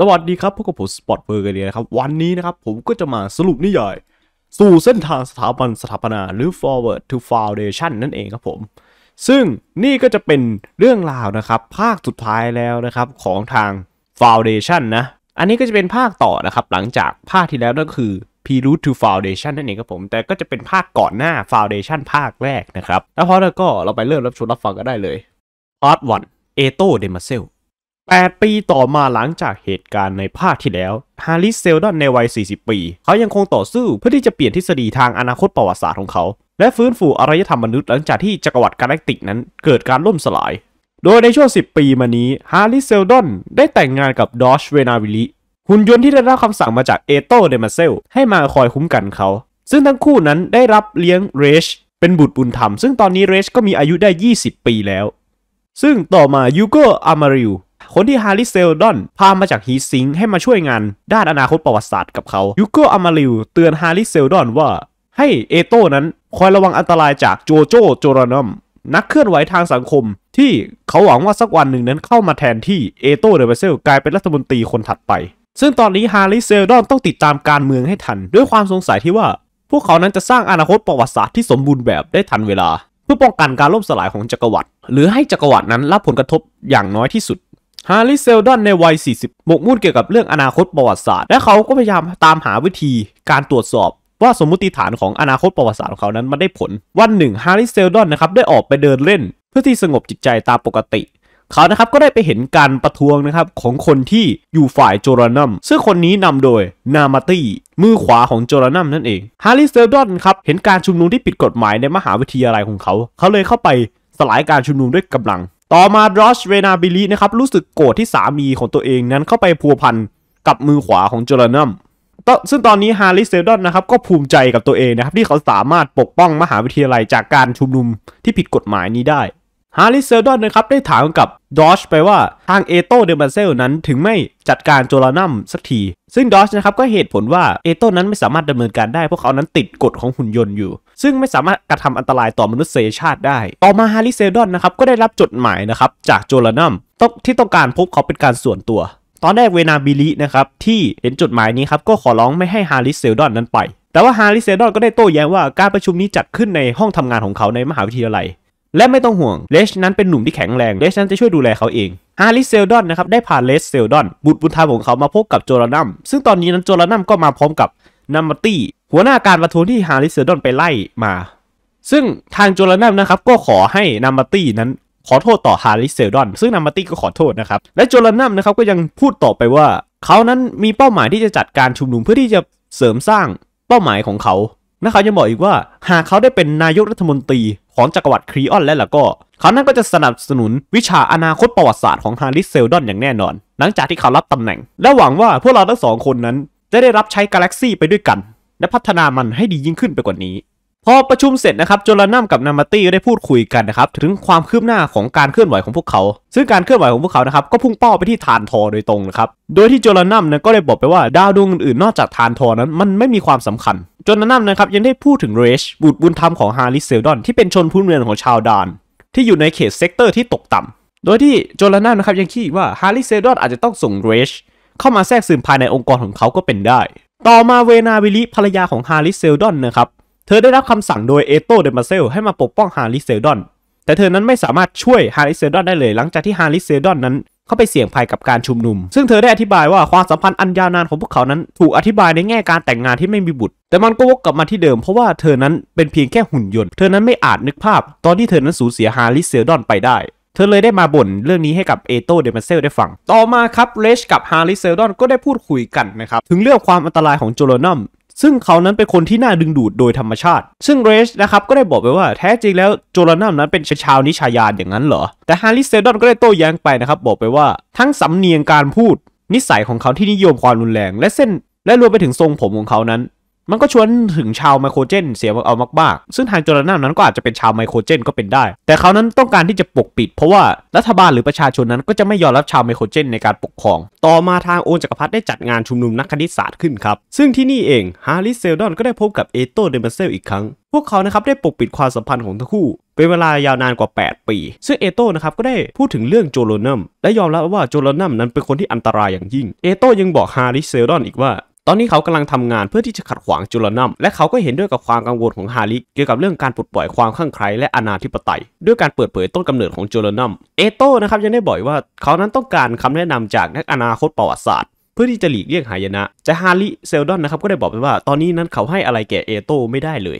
สวัสดีครับพบกับผมสปอตเบอร์กันเลยนะครับวันนี้นะครับผมก็จะมาสรุปนิยายสู่เส้นทางสถาบันสถาปนา หรือ forward to foundation นั่นเองครับผมซึ่งนี่ก็จะเป็นเรื่องราวนะครับภาคสุดท้ายแล้วนะครับของทาง foundation นะอันนี้ก็จะเป็นภาคต่อนะครับหลังจากภาคที่แล้วนั่นคือ p r o o t to foundation นั่นเองครับผมแต่ก็จะเป็นภาคก่อนหน้า foundation ภาคแรกนะครับแล้วพอแล้วก็เราไปเริ่มรับชมรับฟังกันได้เลย part 1 e t o d e m a s e l 8 ปีต่อมาหลังจากเหตุการณ์ในภาคที่แล้วฮาริสเซลดอนในวัย 40 ปี เขายังคงต่อสู้เพื่อที่จะเปลี่ยนทฤษฎีทางอนาคตประวัติศาสตร์ของเขา และฟื้นฟูอารยธรรมมนุษย์หลังจากที่จักรวรรดิกาแล็กติกนั้นเกิดการล่มสลาย โดยในช่วง 10 ปีมานี้ฮาริสเซลดอนได้แต่งงานกับดอชเวนาวิลิหุ่นยนต์ที่ได้รับคำสั่งมาจากเอโตเดมาเซลให้มาคอยคุ้มกันเขา ซึ่งทั้งคู่นั้นได้รับเลี้ยงเรช เป็นบุตรบุญธรรม ซึ่งตอนนี้เรชก็มีอายุได้ 20 ปีแล้วซึ่งต่อมายูโกอามาริวคนที่ฮาริเซลดอนพามาจากฮีซิงให้มาช่วยงานด้านอนาคตประวัติศาสตร์กับเขายูโกอามาริวเตือนฮาริเซลดอนว่า ให้เอโต้นั้นคอยระวังอันตรายจากโจโจโจรานอมนักเคลื่อนไหวทางสังคม ที่เขาหวังว่าสักวันหนึ่งนั้นเข้ามาแทนที่เอโต้เดอเบเซลกลายเป็นรัฐมนตรีคนถัดไป ซึ่งตอนนี้ฮาริเซลดอนต้องติดตามการเมืองให้ทันด้วยความสงสัยที่ว่า พวกเขานั้นจะสร้างอนาคตประวัติศาสตร์ที่สมบูรณ์แบบได้ทันเวลา เพื่อป้องกันการล่มสลายของจักรวรรดิหรือให้จักรวรรดินั้นรับผลกระทบอย่างน้อยที่สุดฮาริเซลดอนในวัย 40หมกมุ่นเกี่ยวกับเรื่องอนาคตประวัติศาสตร์ และเขาก็พยายามตามหาวิธีการตรวจสอบ ว่าสมมติฐานของอนาคตประวัติศาสตร์ของเขานั้นมันได้ผล วันหนึ่งฮาริเซลดอนนะครับได้ออกไปเดินเล่น เพื่อที่สงบจิตใจตามปกติ เขานะครับก็ได้ไปเห็นการประท้วงนะครับของคนที่อยู่ฝ่ายโจรนัมซึ่งคนนี้นำโดยนามาตี้มือขวาของโจรนัม นั่นเองฮาริเซลดอนครับเห็นการชุมนุมที่ผิดกฎหมายในมหาวิทยาลัยของเขา เขาเลยเข้าไปสลายการชุมนุมด้วยกำลังต่อมาดรอชเรนาบิลีนะครับรู้สึกโกรธที่สามีของตัวเองนั้นเข้าไปพัวพันกับมือขวาของจอร์นัม ซึ่งตอนนี้ฮาริสเซดอนนะครับก็ภูมิใจกับตัวเองนะครับที่เขาสามารถปกป้องมหาวิทยาลัยจากการชุมนุมที่ผิดกฎหมายนี้ได้ ฮาริสเซดอนนะครับได้ถามกับดอชไปว่าทางเอโตเดมาเซลนั้นถึงไม่จัดการโจรนัมสักที ซึ่งดอชนะครับก็เหตุผลว่าเอโตนั้นไม่สามารถดำเนินการได้เพราะเขานั้นติดกฎของหุ่นยนต์อยู่ซึ่งไม่สามารถกระทำอันตรายต่อมนุษยชาติได้ ต่อมาฮาริเซดอนนะครับก็ได้รับจดหมายนะครับจากโจลานัมที่ต้องการพบเขาเป็นการส่วนตัว ตอนแรกเวนาบิลีนะครับที่เห็นจดหมายนี้ครับก็ขอร้องไม่ให้ฮาริเซดอนนั้นไป แต่ว่าฮาริเซดอนก็ได้โต้แย้งว่าการประชุมนี้จัดขึ้นในห้องทำงานของเขาในมหาวิทยาลัย และไม่ต้องห่วง เลชนั้นเป็นหนุ่มที่แข็งแรงเลชนั้นจะช่วยดูแลเขาเอง ฮาริเซลดอนนะครับได้พาเลสเซลดอนบุตรบุญธรรมของเขามาพบกับโจลานัมซึ่งตอนนี้นั้นโจลานัมก็มาพร้อมกับนัมมตี้หัวหน้าการประท้วงที่ฮาริสเซอร์ดอนไปไล่มาซึ่งทางโจลนัมนะครับก็ขอให้นัมมตี้นั้นขอโทษต่อฮาริสเซอร์ดอน ซึ่งนัมมตี้ก็ขอโทษนะครับและโจลนัมนะครับก็ยังพูดต่อไปว่าเขานั้นมีเป้าหมายที่จะจัดการชุมนุมเพื่อที่จะเสริมสร้างเป้าหมายของเขาและเขายังบอกอีกว่าหากเขาได้เป็นนายกรัฐมนตรีของจักรวรรดิครีออนแล้วล่ะก็เขานั้นก็จะสนับสนุนวิชาอนาคตประวัติศาสตร์ของฮาริสเซลดอนอย่างแน่นอน หลังจากที่เขารับตำแหน่งและหวังว่าพวกเราทั้งสองคนนั้นจะได้รับใช้กาแล็กซี่ไปด้วยกัน และพัฒนามันให้ดียิ่งขึ้นไปกว่านี้ พอประชุมเสร็จนะครับโจลานัมกับนามาตี้ได้พูดคุยกันนะครับถึงความคืบหน้าของการเคลื่อนไหวของพวกเขา ซึ่งการเคลื่อนไหวของพวกเขานะครับก็พุ่งเป้าไปที่ทานทอโดยตรงนะครับโดยที่โจลานัมนะก็เลยบอกไปว่าดาวดวงอื่นๆนอกจากทานทอนั้นมันไม่มีความสำคัญโจลานัมนะครับยังได้พูดถึงเรชบุตรบุญธรรมของฮาริเซลดอนที่เป็นชนพื้นเมืองของชาวดานที่อยู่ในเขตเซกเตอร์ที่ตกต่ำโดยที่โจลานัมนะครับยังคิดว่าฮาริเซลดอนอาจจะต้องส่งเรชเข้ามาแทรกซึมภายในองค์กรของเขาก็เป็นได้ ต่อมาเวนาวิลิภรรยาของฮาริเซลดอนนะครับ เธอได้รับคำสั่งโดยเอโตเดมาเซลให้มาปกป้องฮาริเซลดอนแต่เธอนั้นไม่สามารถช่วยฮาริเซลดอนได้เลยหลังจากที่ฮาริเซลดอนนั้น เขาไปเสี่ยงภัยกับการชุมนุม ซึ่งเธอได้อธิบายว่าความสัมพันธ์อันยาวนานของพวกเขานั้น ถูกอธิบายในแง่การแต่งงานที่ไม่มีบุตร แต่มันก็วกกลับมาที่เดิม เพราะว่าเธอนั้นเป็นเพียงแค่หุ่นยนต์ เธอนั้นไม่อาจนึกภาพตอนที่เธอนั้นสูญเสียฮาริเซลดอนไปได้เธอเลยได้มาบ่นเรื่องนี้ให้กับเอโตเดมัสเซลได้ฟัง ต่อมาครับเรชกับฮาริเซลดอนก็ได้พูดคุยกันนะครับ ถึงเรื่องความอันตรายของโจโลนัมซึ่งเขานั้นเป็นคนที่น่าดึงดูดโดยธรรมชาติ ซึ่งเรชนะครับก็ได้บอกไปว่าแท้จริงแล้วโจลนัมนั้นเป็นชาวนิชายานอย่างนั้นเหรอ แต่ฮาริเซลดอนก็ได้โต้แย้งไปนะครับบอกไปว่า ทั้งสำเนียงการพูด นิสัยของเขาที่นิยมความรุนแรง และเส้น และรวมไปถึงทรงผมของเขานั้นมันก็ชวนถึงชาวไมโครเจน เสียเอามากๆ ซึ่งทางโจรนานั้นก็อาจจะเป็นชาวไมโครเจนก็เป็นได้ แต่เขานั้นต้องการที่จะปกปิด เพราะว่ารัฐบาลหรือประชาชนนั้นก็จะไม่ยอมรับชาวไมโครเจนในการปกครอง ต่อมาทางโอจักรพรรดิได้จัดงานชุมนุมนักคณิตศาสตร์ขึ้นครับ ซึ่งที่นี่เองฮาริสเซลดอนก็ได้พบกับเอโตเดมเซลอีกครั้ง พวกเขานะครับได้ปกปิดความสัมพันธ์ของทั้งคู่เป็นเวลายาวนานกว่า 8 ปี ซึ่งเอโต้นะครับก็ได้พูดถึงเรื่องโจโลนัมและยอมรับว่าโจโลนัมนั้นเป็นคนที่อันตรายอย่างยิ่งเอโต้ยังบอกฮาริเซลดอนอีกว่าตอนนี้เขากำลังทำงานเพื่อที่จะขัดขวางจุลนัมและเขาก็เห็นด้วยกับความกังวลของฮาริเกี่ยวกับเรื่องการปลดปล่อยความข้างใครและอนาธิปไตยด้วยการเปิดเผยต้นกำเนิดของจุลนัมเอโต้นะครับยังได้บอกว่าเขานั้นต้องการคำแนะนำจากนักอนาคตประวัติศาสตร์ เพื่อที่จะหลีกเลี่ยงหายนะจะฮาริเซลดอนนะครับก็ได้บอกไปว่า ตอนนี้นั้นเขาให้อะไรแก่เอโต้ไม่ได้เลย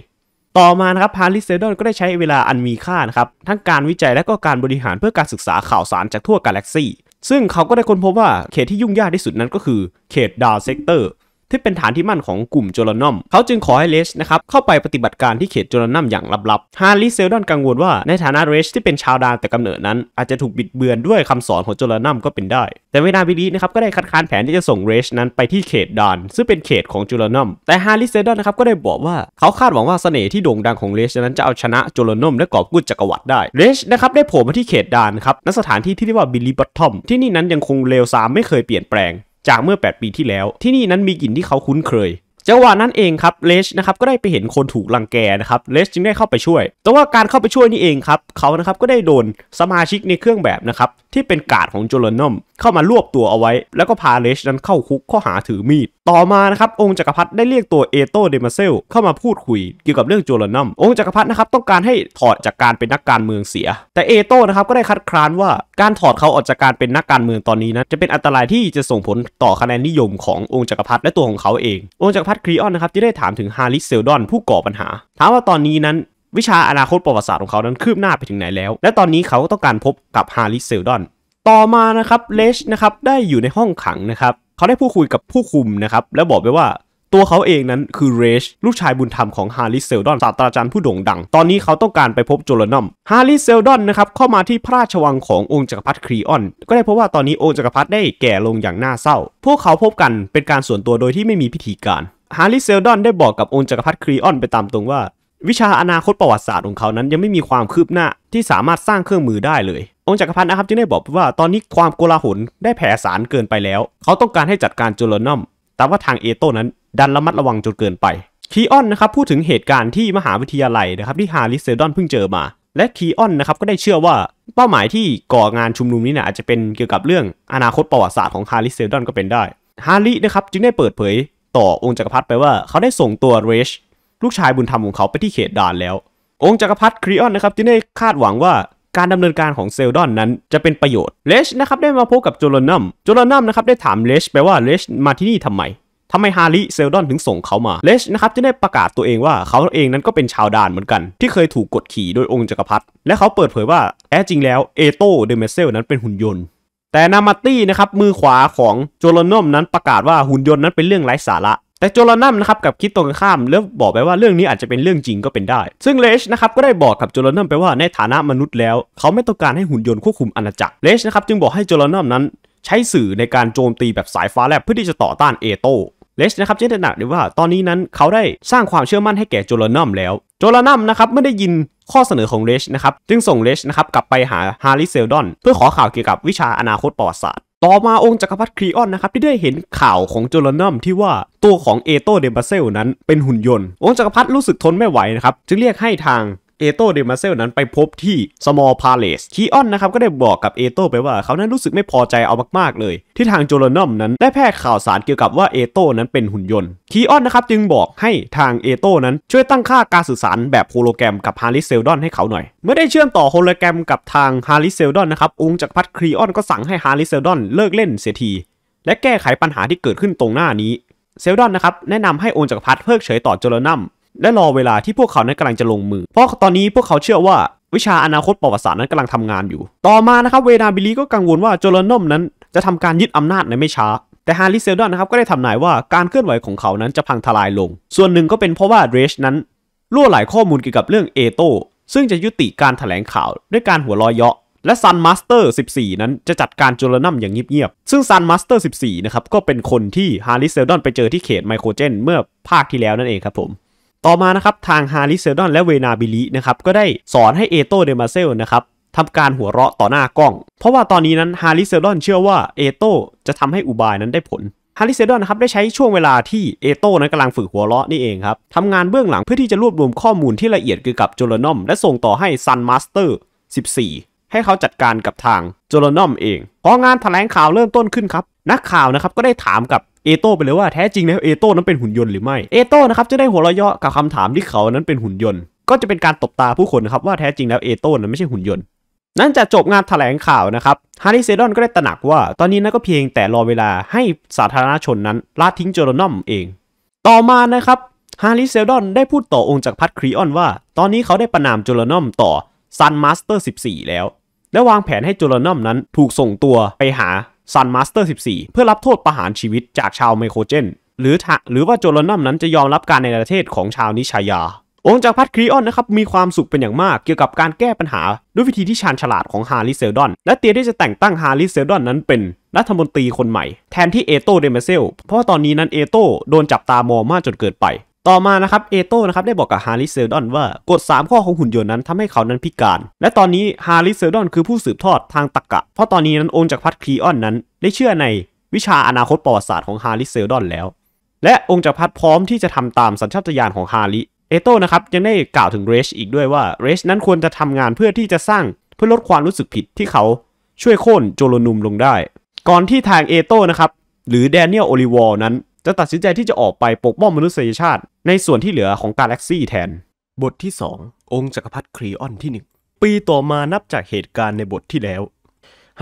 ต่อมานะครับฮาริเซลดอนก็ได้ใช้เวลาอันมีค่านะครับทั้งการวิจัยและก็การบริหารเพื่อการศึกษาข่าวสารจากทั่วกาแล็กซี ซึ่งเขาก็ได้ค้นพบว่าเขตที่ยุ่งยากที่สุดนั้นก็คือเขตดาวเซกเตอร์ที่เป็นฐานที่มั่นของกลุ่มโจลนอมเขาจึงขอให้เลชนะครับ เข้าไปปฏิบัติการที่เขตโจลนอมอย่างลับๆ ฮาร์ลีเซลดอนกังวลว่าในฐานะเลชที่เป็นชาวดานแต่กำเนิดนั้น อาจจะถูกบิดเบือนด้วยคำสอนของโจลนอมก็เป็นได้ แต่เวนาบิลีนะครับ ก็ได้คัดค้านแผนที่จะส่งเลชนั้นไปที่เขตดานซึ่งเป็นเขตของโจลนอมแต่ฮาร์ลีเซลดอนนะครับก็ได้บอกว่าเขาคาดหวังว่าเสน่ห์ที่โด่งดังของเลชนั้นจะเอาชนะโจลนอมและกอบกู้จักรวรรดิได้เลชนะครับได้โผล่มาที่เขตดานครับณสถานที่ที่เรียกว่าบิลลี่บัตทอมที่นี่นั้นยังคงเลวซามไม่เคยเปลี่ยนแปลงจากเมื่อ 8 ปีที่แล้ว ที่นี่นั้น มีกลิ่นที่เขาคุ้นเคยจังหวะนั้นเองครับ เลชนะครับ ก็ได้ไปเห็นคนถูกลังแกนะครับ เลชจึงได้เข้าไปช่วย แต่ว่าการเข้าไปช่วยนี่เองครับ เขานะครับ ก็ได้โดนสมาชิกในเครื่องแบบนะครับ ที่เป็นกาดของโจลนอมเข้ามารวบตัวเอาไว้ แล้วก็พาเลชนั้นเข้าคุกข้อหาถือมีดต่อมานะครับองค์จักรพรรดิได้เรียกตัวเอโตเดมาเซลเข้ามาพูดคุยเกี่ยวกับเรื่องโจลนัมองค์จักรพรรดินะครับต้องการให้ถอดจากการเป็นนักการเมืองเสีย แต่เอโตนะครับก็ได้คัดค้านว่าการถอดเขาออกจากการเป็นนักการเมืองตอนนี้นะจะเป็นอันตรายที่จะส่งผลต่อคะแนนนิยมขององค์จักรพรรดิและตัวของเขาเอง องค์จักรพรรดิครีออนนะครับที่ได้ถามถึงฮาริสเซลดอนผู้ก่อปัญหา ถามว่าตอนนี้นั้น วิชาอนาคตประวัติศาสตร์ของเขานั้นคืบหน้าไปถึงไหนแล้ว และตอนนี้เขาต้องการพบกับฮาริสเซลดอนต่อมานะครับเลชนะครับได้อยู่ในห้องขังนะครับเขาได้พูดคุยกับผู้คุมนะครับ และบอกไปว่า ตัวเขาเองนั้นคือเรชลูกชายบุญธรรมของฮาริเซลดอนศาสตราจารย์ผู้โด่งดังตอนนี้เขาต้องการไปพบโจลนอมฮาริเซลดอนนะครับเข้ามาที่พระราชวังขององค์จักรพรรดิครีออน ก็ได้พบว่าตอนนี้องค์จักรพรรดิได้แก่ลงอย่างน่าเศร้า พวกเขาพบกันเป็นการส่วนตัวโดยที่ไม่มีพิธีการฮาริเซลดอนได้บอกกับองค์จักรพรรดิครีออน ไปตามตรงว่า วิชาอนาคตประวัติศาสตร์ของเขานั้นยังไม่มีความคืบหน้าที่สามารถสร้างเครื่องมือได้เลยองค์จักรพรรดินะครับจึงได้บอกว่าตอนนี้ความโกลาหลได้แผ่สารเกินไปแล้ว เขาต้องการให้จัดการจุลนอม แต่ว่าทางเอโตนั้นดันระมัดระวังจนเกินไปคีออนนะครับพูดถึงเหตุการณ์ที่มหาวิทยาลัยนะครับที่ฮาริสเซดอนเพิ่งเจอมา และคีออนนะครับก็ได้เชื่อว่า เป้าหมายที่ก่องานชุมนุมนี้นะอาจจะเป็นเกี่ยวกับเรื่องอนาคตประวัติศาสตร์ของฮาริสเซดอนก็เป็นได้ ฮารินะครับจึงได้เปิดเผยต่อองค์จักรพรรดิไปว่า เขาได้ส่งตัวเรช ลูกชายบุญธรรมของเขาไปที่เขตดานแล้ว องค์จักรพรรดิครีออนนะครับจึงได้คาดหวังว่าการดำเนินการของเซลดอนนั้นจะเป็นประโยชน์เลชนะครับได้มาพบกับโจลนัมโจลนัมนะครับได้ถามเลชไปว่าเลชมาที่นี่ทำไม ทำไมฮาริเซลดอนถึงส่งเขามาเลชนะครับจะได้ประกาศตัวเองว่าเขาเองนั้นก็เป็นชาวดานเหมือนกัน ที่เคยถูกกดขี่โดยองค์จักรพรรดิ และเขาเปิดเผยว่าแท้จริงแล้วเอโตเดเมเซลนั้นเป็นหุ่นยนต์ แต่นามาตี้นะครับมือขวาของโจลนอมนั้นประกาศว่าหุ่นยนต์นั้นเป็นเรื่องไร้สาระแต่โจลนัมนะครับกับคิดตรงข้ามเริ่มบอกไปว่าเรื่องนี้อาจจะเป็นเรื่องจริงก็เป็นได้ ซึ่งเลชนะครับก็ได้บอกกับโจลนัมไปว่าในฐานะมนุษย์แล้ว เขาไม่ต้องการให้หุ่นยนต์ควบคุมอาณาจักรเลชนะครับจึงบอกให้โจลนัมนั้นใช้สื่อในการโจมตีแบบสายฟ้าแลบเพื่อที่จะต่อต้านเอโตเลชนะครับจึงได้หนักเลยว่าตอนนี้นั้น เขาได้สร้างความเชื่อมั่นให้แก่โจลนัมแล้ว โจลนัมนะครับไม่ได้ยินข้อเสนอของเลชนะครับจึงส่งเลชนะครับกลับไปหาฮาริเซลดอนเพื่อขอข่าวเกี่ยวกับวิชาอนาคตประวัติศาสตร์ต่อมาองค์จักรพรรดิครีออนนะครับ ที่ได้เห็นข่าวของโจลนัมที่ว่าตัวของเอโตเดมบาเซล นั้นเป็นหุ่นยนต์ องค์จักรพรรดิรู้สึกทนไม่ไหวนะครับ จึงเรียกให้ทางเอโตเดมาเซลนั้นไปพบที่สมอลพาเลสคีออนนะครับ ก็ได้บอกกับเอโตไปว่า เขานั้นรู้สึกไม่พอใจเอามากๆเลย ที่ทางโจลนอมนั้นได้แพร่ข่าวสารเกี่ยวกับว่าเอโตนั้นเป็นหุ่นยนต์คีออนนะครับจึงบอกให้ทางเอโตนั้นช่วยตั้งค่าการสื่อสารแบบโฮโลแกรมกับฮาริเซลดอนให้เขาหน่อย เมื่อได้เชื่อมต่อโฮโลแกรมกับทางฮาริเซลดอนนะครับองค์จักรพรรดิคีออนก็สั่งให้ฮาริเซลดอนเลิกเล่นเสียทีและแก้ไขปัญหาที่เกิดขึ้นตรงหน้านี้เซลดอนนะครับแนะนำให้องค์จักรพรรดิเพิกเฉยต่อโจลนัมและรอเวลาที่พวกเขานั้นกำลังจะลงมือ เพราะตอนนี้พวกเขาเชื่อว่า วิชาอนาคตประวัติศาสตร์นั้นกำลังทำงานอยู่ ต่อมานะครับเวนาบิลีก็กังวลว่าโจลนอมนั้น จะทำการยึดอำนาจในไม่ช้า แต่ฮาริเซลดอนนะครับ ก็ได้ทำนายว่าการเคลื่อนไหวของเขานั้นจะพังทลายลง ส่วนหนึ่งก็เป็นเพราะว่าเรชนั้นรั่วไหลข้อมูลเกี่ยวกับเรื่องเอโตซึ่งจะยุติการถแถลงข่าวด้วยการหัวลอยเยาะและซันมาสเตอร์14 นั้นจะจัดการจุลนัมอย่างเงียบ ๆ ซึ่งซันมาสเตอร์14นะครับก็เป็นคนที่ฮาริเซลดอน ไปเจอที่เขตไมโครเจน เมื่อภาคที่แล้วนั่นเองครับผมต่อมานะครับทางฮาริเซดอนและเวนาบิลินะครับก็ได้สอนให้เอโตเดมาเซลนะครับทำการหัวเราะต่อหน้ากล้อง เพราะว่าตอนนี้นั้นฮาริเซดอนเชื่อว่าเอโตจะทำให้อุบายนั้นได้ผลฮาริเซดอนนะครับได้ใช้ช่วงเวลาที่เอโต้นั้นกำลังฝึกหัวเราะนี่เองครับทำงานเบื้องหลังเพื่อที่จะรวบรวมข้อมูลที่ละเอียดเกี่ยวกับจุลนอม และส่งต่อให้ซันมาสเตอร์ 14ให้เขาจัดการกับทางโจลนอมเอง พองานแถลงข่าวเริ่มต้นขึ้นครับ นักข่าวนะครับ ก็ได้ถามกับ เอโต้ไปเลยว่าแท้จริงแล้วเอโต้นั้นเป็นหุ่นยนต์หรือไม่ เอโต้นะครับ จะได้หัวเราะเยาะกับคำถามที่เขานั้นเป็นหุ่นยนต์ ก็จะเป็นการตบตาผู้คนนะครับว่าแท้จริงแล้วเอโต้นั้นไม่ใช่หุ่นยนต์ นั้นจะจบงานถแถลงข่าวนะครับ ฮาริเซดอนก็ได้ตระหนักว่าตอนนี้นั่นก็เพียงแต่รอเวลาให้สาธารณชนนั้นลาทิ้งโจโรนอมเอง ต่อมานะครับ ฮาริเซดอนได้พูดต่อองค์จากพัทครีออนว่าตอนนี้เขาได้ประนามโจโนอมต่อซันมาสเตอร์14 แล้วและวางแผนให้จูเลนอมนั้นถูกส่งตัวไปหาซันมาสเตอร์14 เพื่อรับโทษประหารชีวิตจากชาวไมโครเจน หรือหรือว่าโจลนัมนั้นจะยอมรับการในประเทศของชาวนิชายา องค์จักรพรรดิครีออนนะครับมีความสุขเป็นอย่างมากเกี่ยวกับการแก้ปัญหา ด้วยวิธีที่ชาญฉลาดของฮาริเซลดอน และเตียได้จะแต่งตั้งฮาริเซลดอน นั้น เป็นรัฐมนตรีคนใหม่ แทนที่เอโตเดเมเซลเพราะตอนนี้นั้นเอโตโดนจับตามองมากจนเกิดไปต่อมานะครับ เอโต้นะครับได้บอกกับฮาริเซลดอนว่ากฎ3ข้อของหุ่นยนต์นั้นทำให้เขานั้นพิการ และตอนนี้ฮาริเซลดอนคือผู้สืบทอดทางตรกกะ เพราะตอนนี้นั้นองค์จักรพรรดิคลีออนนั้น ได้เชื่อในวิชาอนาคตประวัติศาสตร์ของฮาริเซลดอนแล้ว และองค์จักรพรรดิพร้อมที่จะทำตามสัญชาตญาณของฮาริเอโต้นะครับยังได้กล่าวถึงเรชอีกด้วยว่าเรชนั้นควรจะทำงานเพื่อที่จะสร้างเพื่อลดความรู้สึกผิดที่เขาช่วยโค่นโจโลนุมลงได้ก่อนที่ทางเอโต้นะครับหรือแดเนียลโอลิวอลนั้นจะตัดสินใจที่จะออกไปปกป้องมนุษยชาติ ในส่วนที่เหลือของกาแล็กซี่แทน บทที่ 2 องค์จักรพรรดิครีออนที่ 1 ปีต่อมานับจากเหตุการณ์ในบทที่แล้ว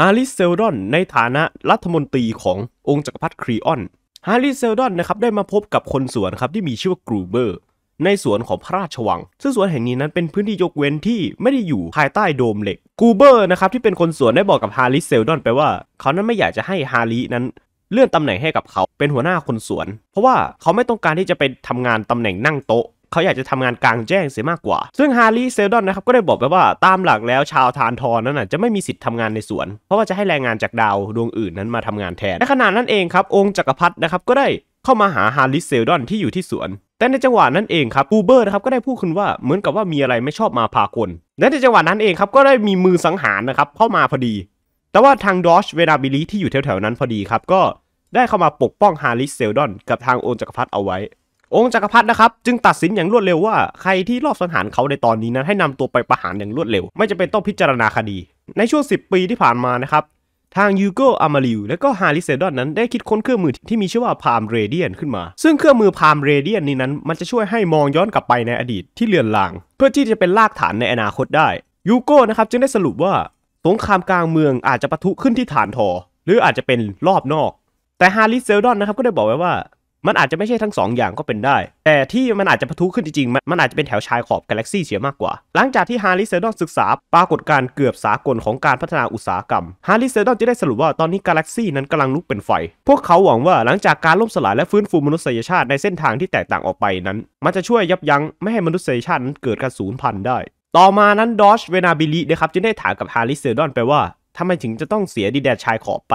ฮาริสเซลดอนในฐานะรัฐมนตรีขององค์จักรพรรดิครีออนฮาริสเซลดอนนะครับได้มาพบกับคนสวนครับที่มีชื่อว่ากรูเบอร์ในสวนของพระราชวัง ซึ่งสวนแห่งนี้นั้นเป็นพื้นที่ยกเว้นที่ไม่ได้อยู่ภายใต้โดมเหล็กกูเบอร์นะครับที่เป็นคนสวนได้บอกกับฮาริสเซลดอนไปว่า เขานั้นไม่อยากจะให้ฮารินั้นเลื่อนตำแหน่งให้กับเขาเป็นหัวหน้าคนสวน เพราะว่าเขาไม่ต้องการที่จะไปทำงานตำแหน่งนั่งโต๊ะ เขาอยากจะทำงานกลางแจ้งเสียมากกว่า ซึ่งฮาร์ลีเซลดอนนะครับก็ได้บอกไปว่าตามหลักแล้วชาวทานทอนนั้นนะจะไม่มีสิทธิ์ทำงานในสวน เพราะว่าจะให้แรงงานจากดาว ดวงอื่นนั้นมาทำงานแทนในขณะนั้นเองครับองค์จักรพรรดินะครับก็ได้เข้ามาหาฮาร์ลีเซลดอนที่อยู่ที่สวน แต่ในจังหวะนั้นเองครับอูเบอร์นะครับก็ได้พูดขึ้นว่าเหมือนกับว่ามีอะไรไม่ชอบมาพากลและในจังหวะนั้นเองครับก็ได้มีมือสังหารนะครับเข้ามาพอดี แต่ว่าทางดอชเวนาบิลีที่อยู่แถวๆนั้นพอดีครับก็ได้เข้ามาปกป้องฮาริสเซลดอนกับทางองค์จักรพรรดิเอาไว้ องค์จักรพรรดินะครับ จึงตัดสินอย่างรวดเร็วว่าใครที่รอบสังหารเขาในตอนนี้นั้นให้นำตัวไปประหารอย่างรวดเร็ว ไม่จำเป็นต้องพิจารณาคดี ในช่วง 10 ปีที่ผ่านมานะครับ ทางยูโกอามาลิวและก็ฮาริเซดอนนั้น ได้คิดค้นเครื่องมือที่มีชื่อว่าพามเรเดียนขึ้นมา ซึ่งเครื่องมือพามเรเดียนนี้นั้นมันจะช่วยให้มองย้อนกลับไปในอดีตที่เลือนลาง เพื่อที่จะเป็นรากฐานในอนาคตได้ ยูโกนะครับจึงได้สรุปว่าสงครามกลางเมืองอาจจะปะทุขึ้นที่ฐานทอ หรืออาจจะเป็นรอบนอกแต่ฮาริสเซลดอนนะครับก็ได้บอกไว้ว่า มันอาจจะไม่ใช่ทั้ง2ออย่างก็เป็นได้ แต่ที่มันอาจจะพะทุขึ้นจริงๆ มันอาจจะเป็นแถวชายขอบกาแล็กซี่เสียมากกว่า หลังจากที่ฮาริเซลดอนศึกษาปรากฏการเกือบสากลของการพัฒนาอุตสาหกรรมฮาริเซลดอนจะได้สรุปว่าตอนนี้กาแล็กซี่นั้นกำลังลุกเป็นไฟ พวกเขาหวังว่าหลังจากการล่มสลายและฟื้นฟูมนุษยชาติในเส้นทางที่แตกต่างออกไปนั้น มันจะช่วยยับยั้งไม่ให้มนุษยชาตินั้นเกิดการสูญพันธุ์ได้ต่อมานั้นดอชเวนาบิลีนะครับจึงได้ถามกับฮาริเซดอนไปว่าทำไมถึงจะต้องเสียดีแดดชายขอบไป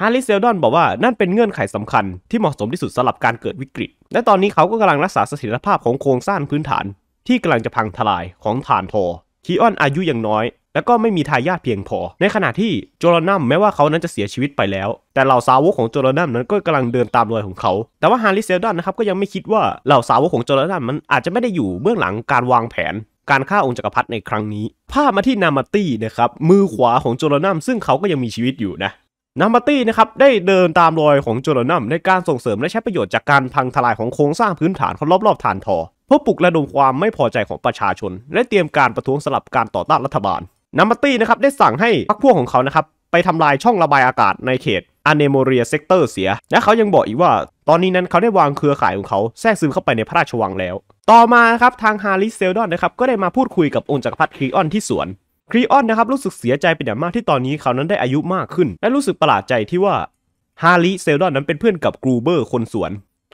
ฮาริเซลดอน บอกว่านั่นเป็นเงื่อน ไขสำคัญ ที่ เหมาะสมที่สุดสำหรับการเกิดวิกฤต และ ตอนนี้เขาก็กำลังรักษาเสถียรภาพของโครง สร้าง พื้นฐาน ที่กำลังจะพังทลายของฐานทอคีออนอายุยังน้อย และก็ไม่มี ทายาท เพียงพอ ในขณะที่โจลนัม แม้ว่าเขานั้นจะเสียชีวิตไปแล้ว แต่ เหล่า สาวก ของโจลนัม นั้นก็กำลัง เดิน ตาม รอย ของเขา แต่ว่า ฮาริเซลดอน นะครับ ก็ยัง ไม่ คิดว่า เหล่า สาวก ของ โจลนัมมันอาจจะไม่ได้อยู่เบื้องหลังการวางแผน การฆ่าองค์จักรพรรดิในครั้งนี้ ภาพมาที่นามาตี้นะครับมือขวาของโจลนัมซึ่งเขาก็ยังมีชีวิตอยู่นะนามาตี้นะครับ ได้เดินตามรอยของโจลนัมในการส่งเสริมและใช้ประโยชน์จากการพังทลายของโครงสร้างพื้นฐานของรอบๆ ฐานทอเพื่อปลุกระดมความไม่พอใจของประชาชน และเตรียมการประท้วงสลับการต่อต้านรัฐบาลนามาตี้นะครับ ได้สั่งให้พรรคพวกของเขานะครับ ไปทำลายช่องระบายอากาศในเขตอเนโมเรียเซกเตอร์เสีย และเขายังบอกอีกว่าตอนนี้นั้นเขาได้วางเครือข่ายของเขา แทรกซึมเข้าไปในพระราชวังแล้ว ต่อมาครับทางฮาริสเซลดอนนะครับก็ได้มาพูดคุยกับองค์จักรพรรดิครีออนที่สวนครีออนนะครับ รู้สึกเสียใจเป็นอย่างมากที่ตอนนี้เขานั้นได้อายุมากขึ้น และรู้สึกประหลาดใจที่ว่าฮาริเซลดอนนั้นเป็นเพื่อนกับกรูเบอร์คนสวน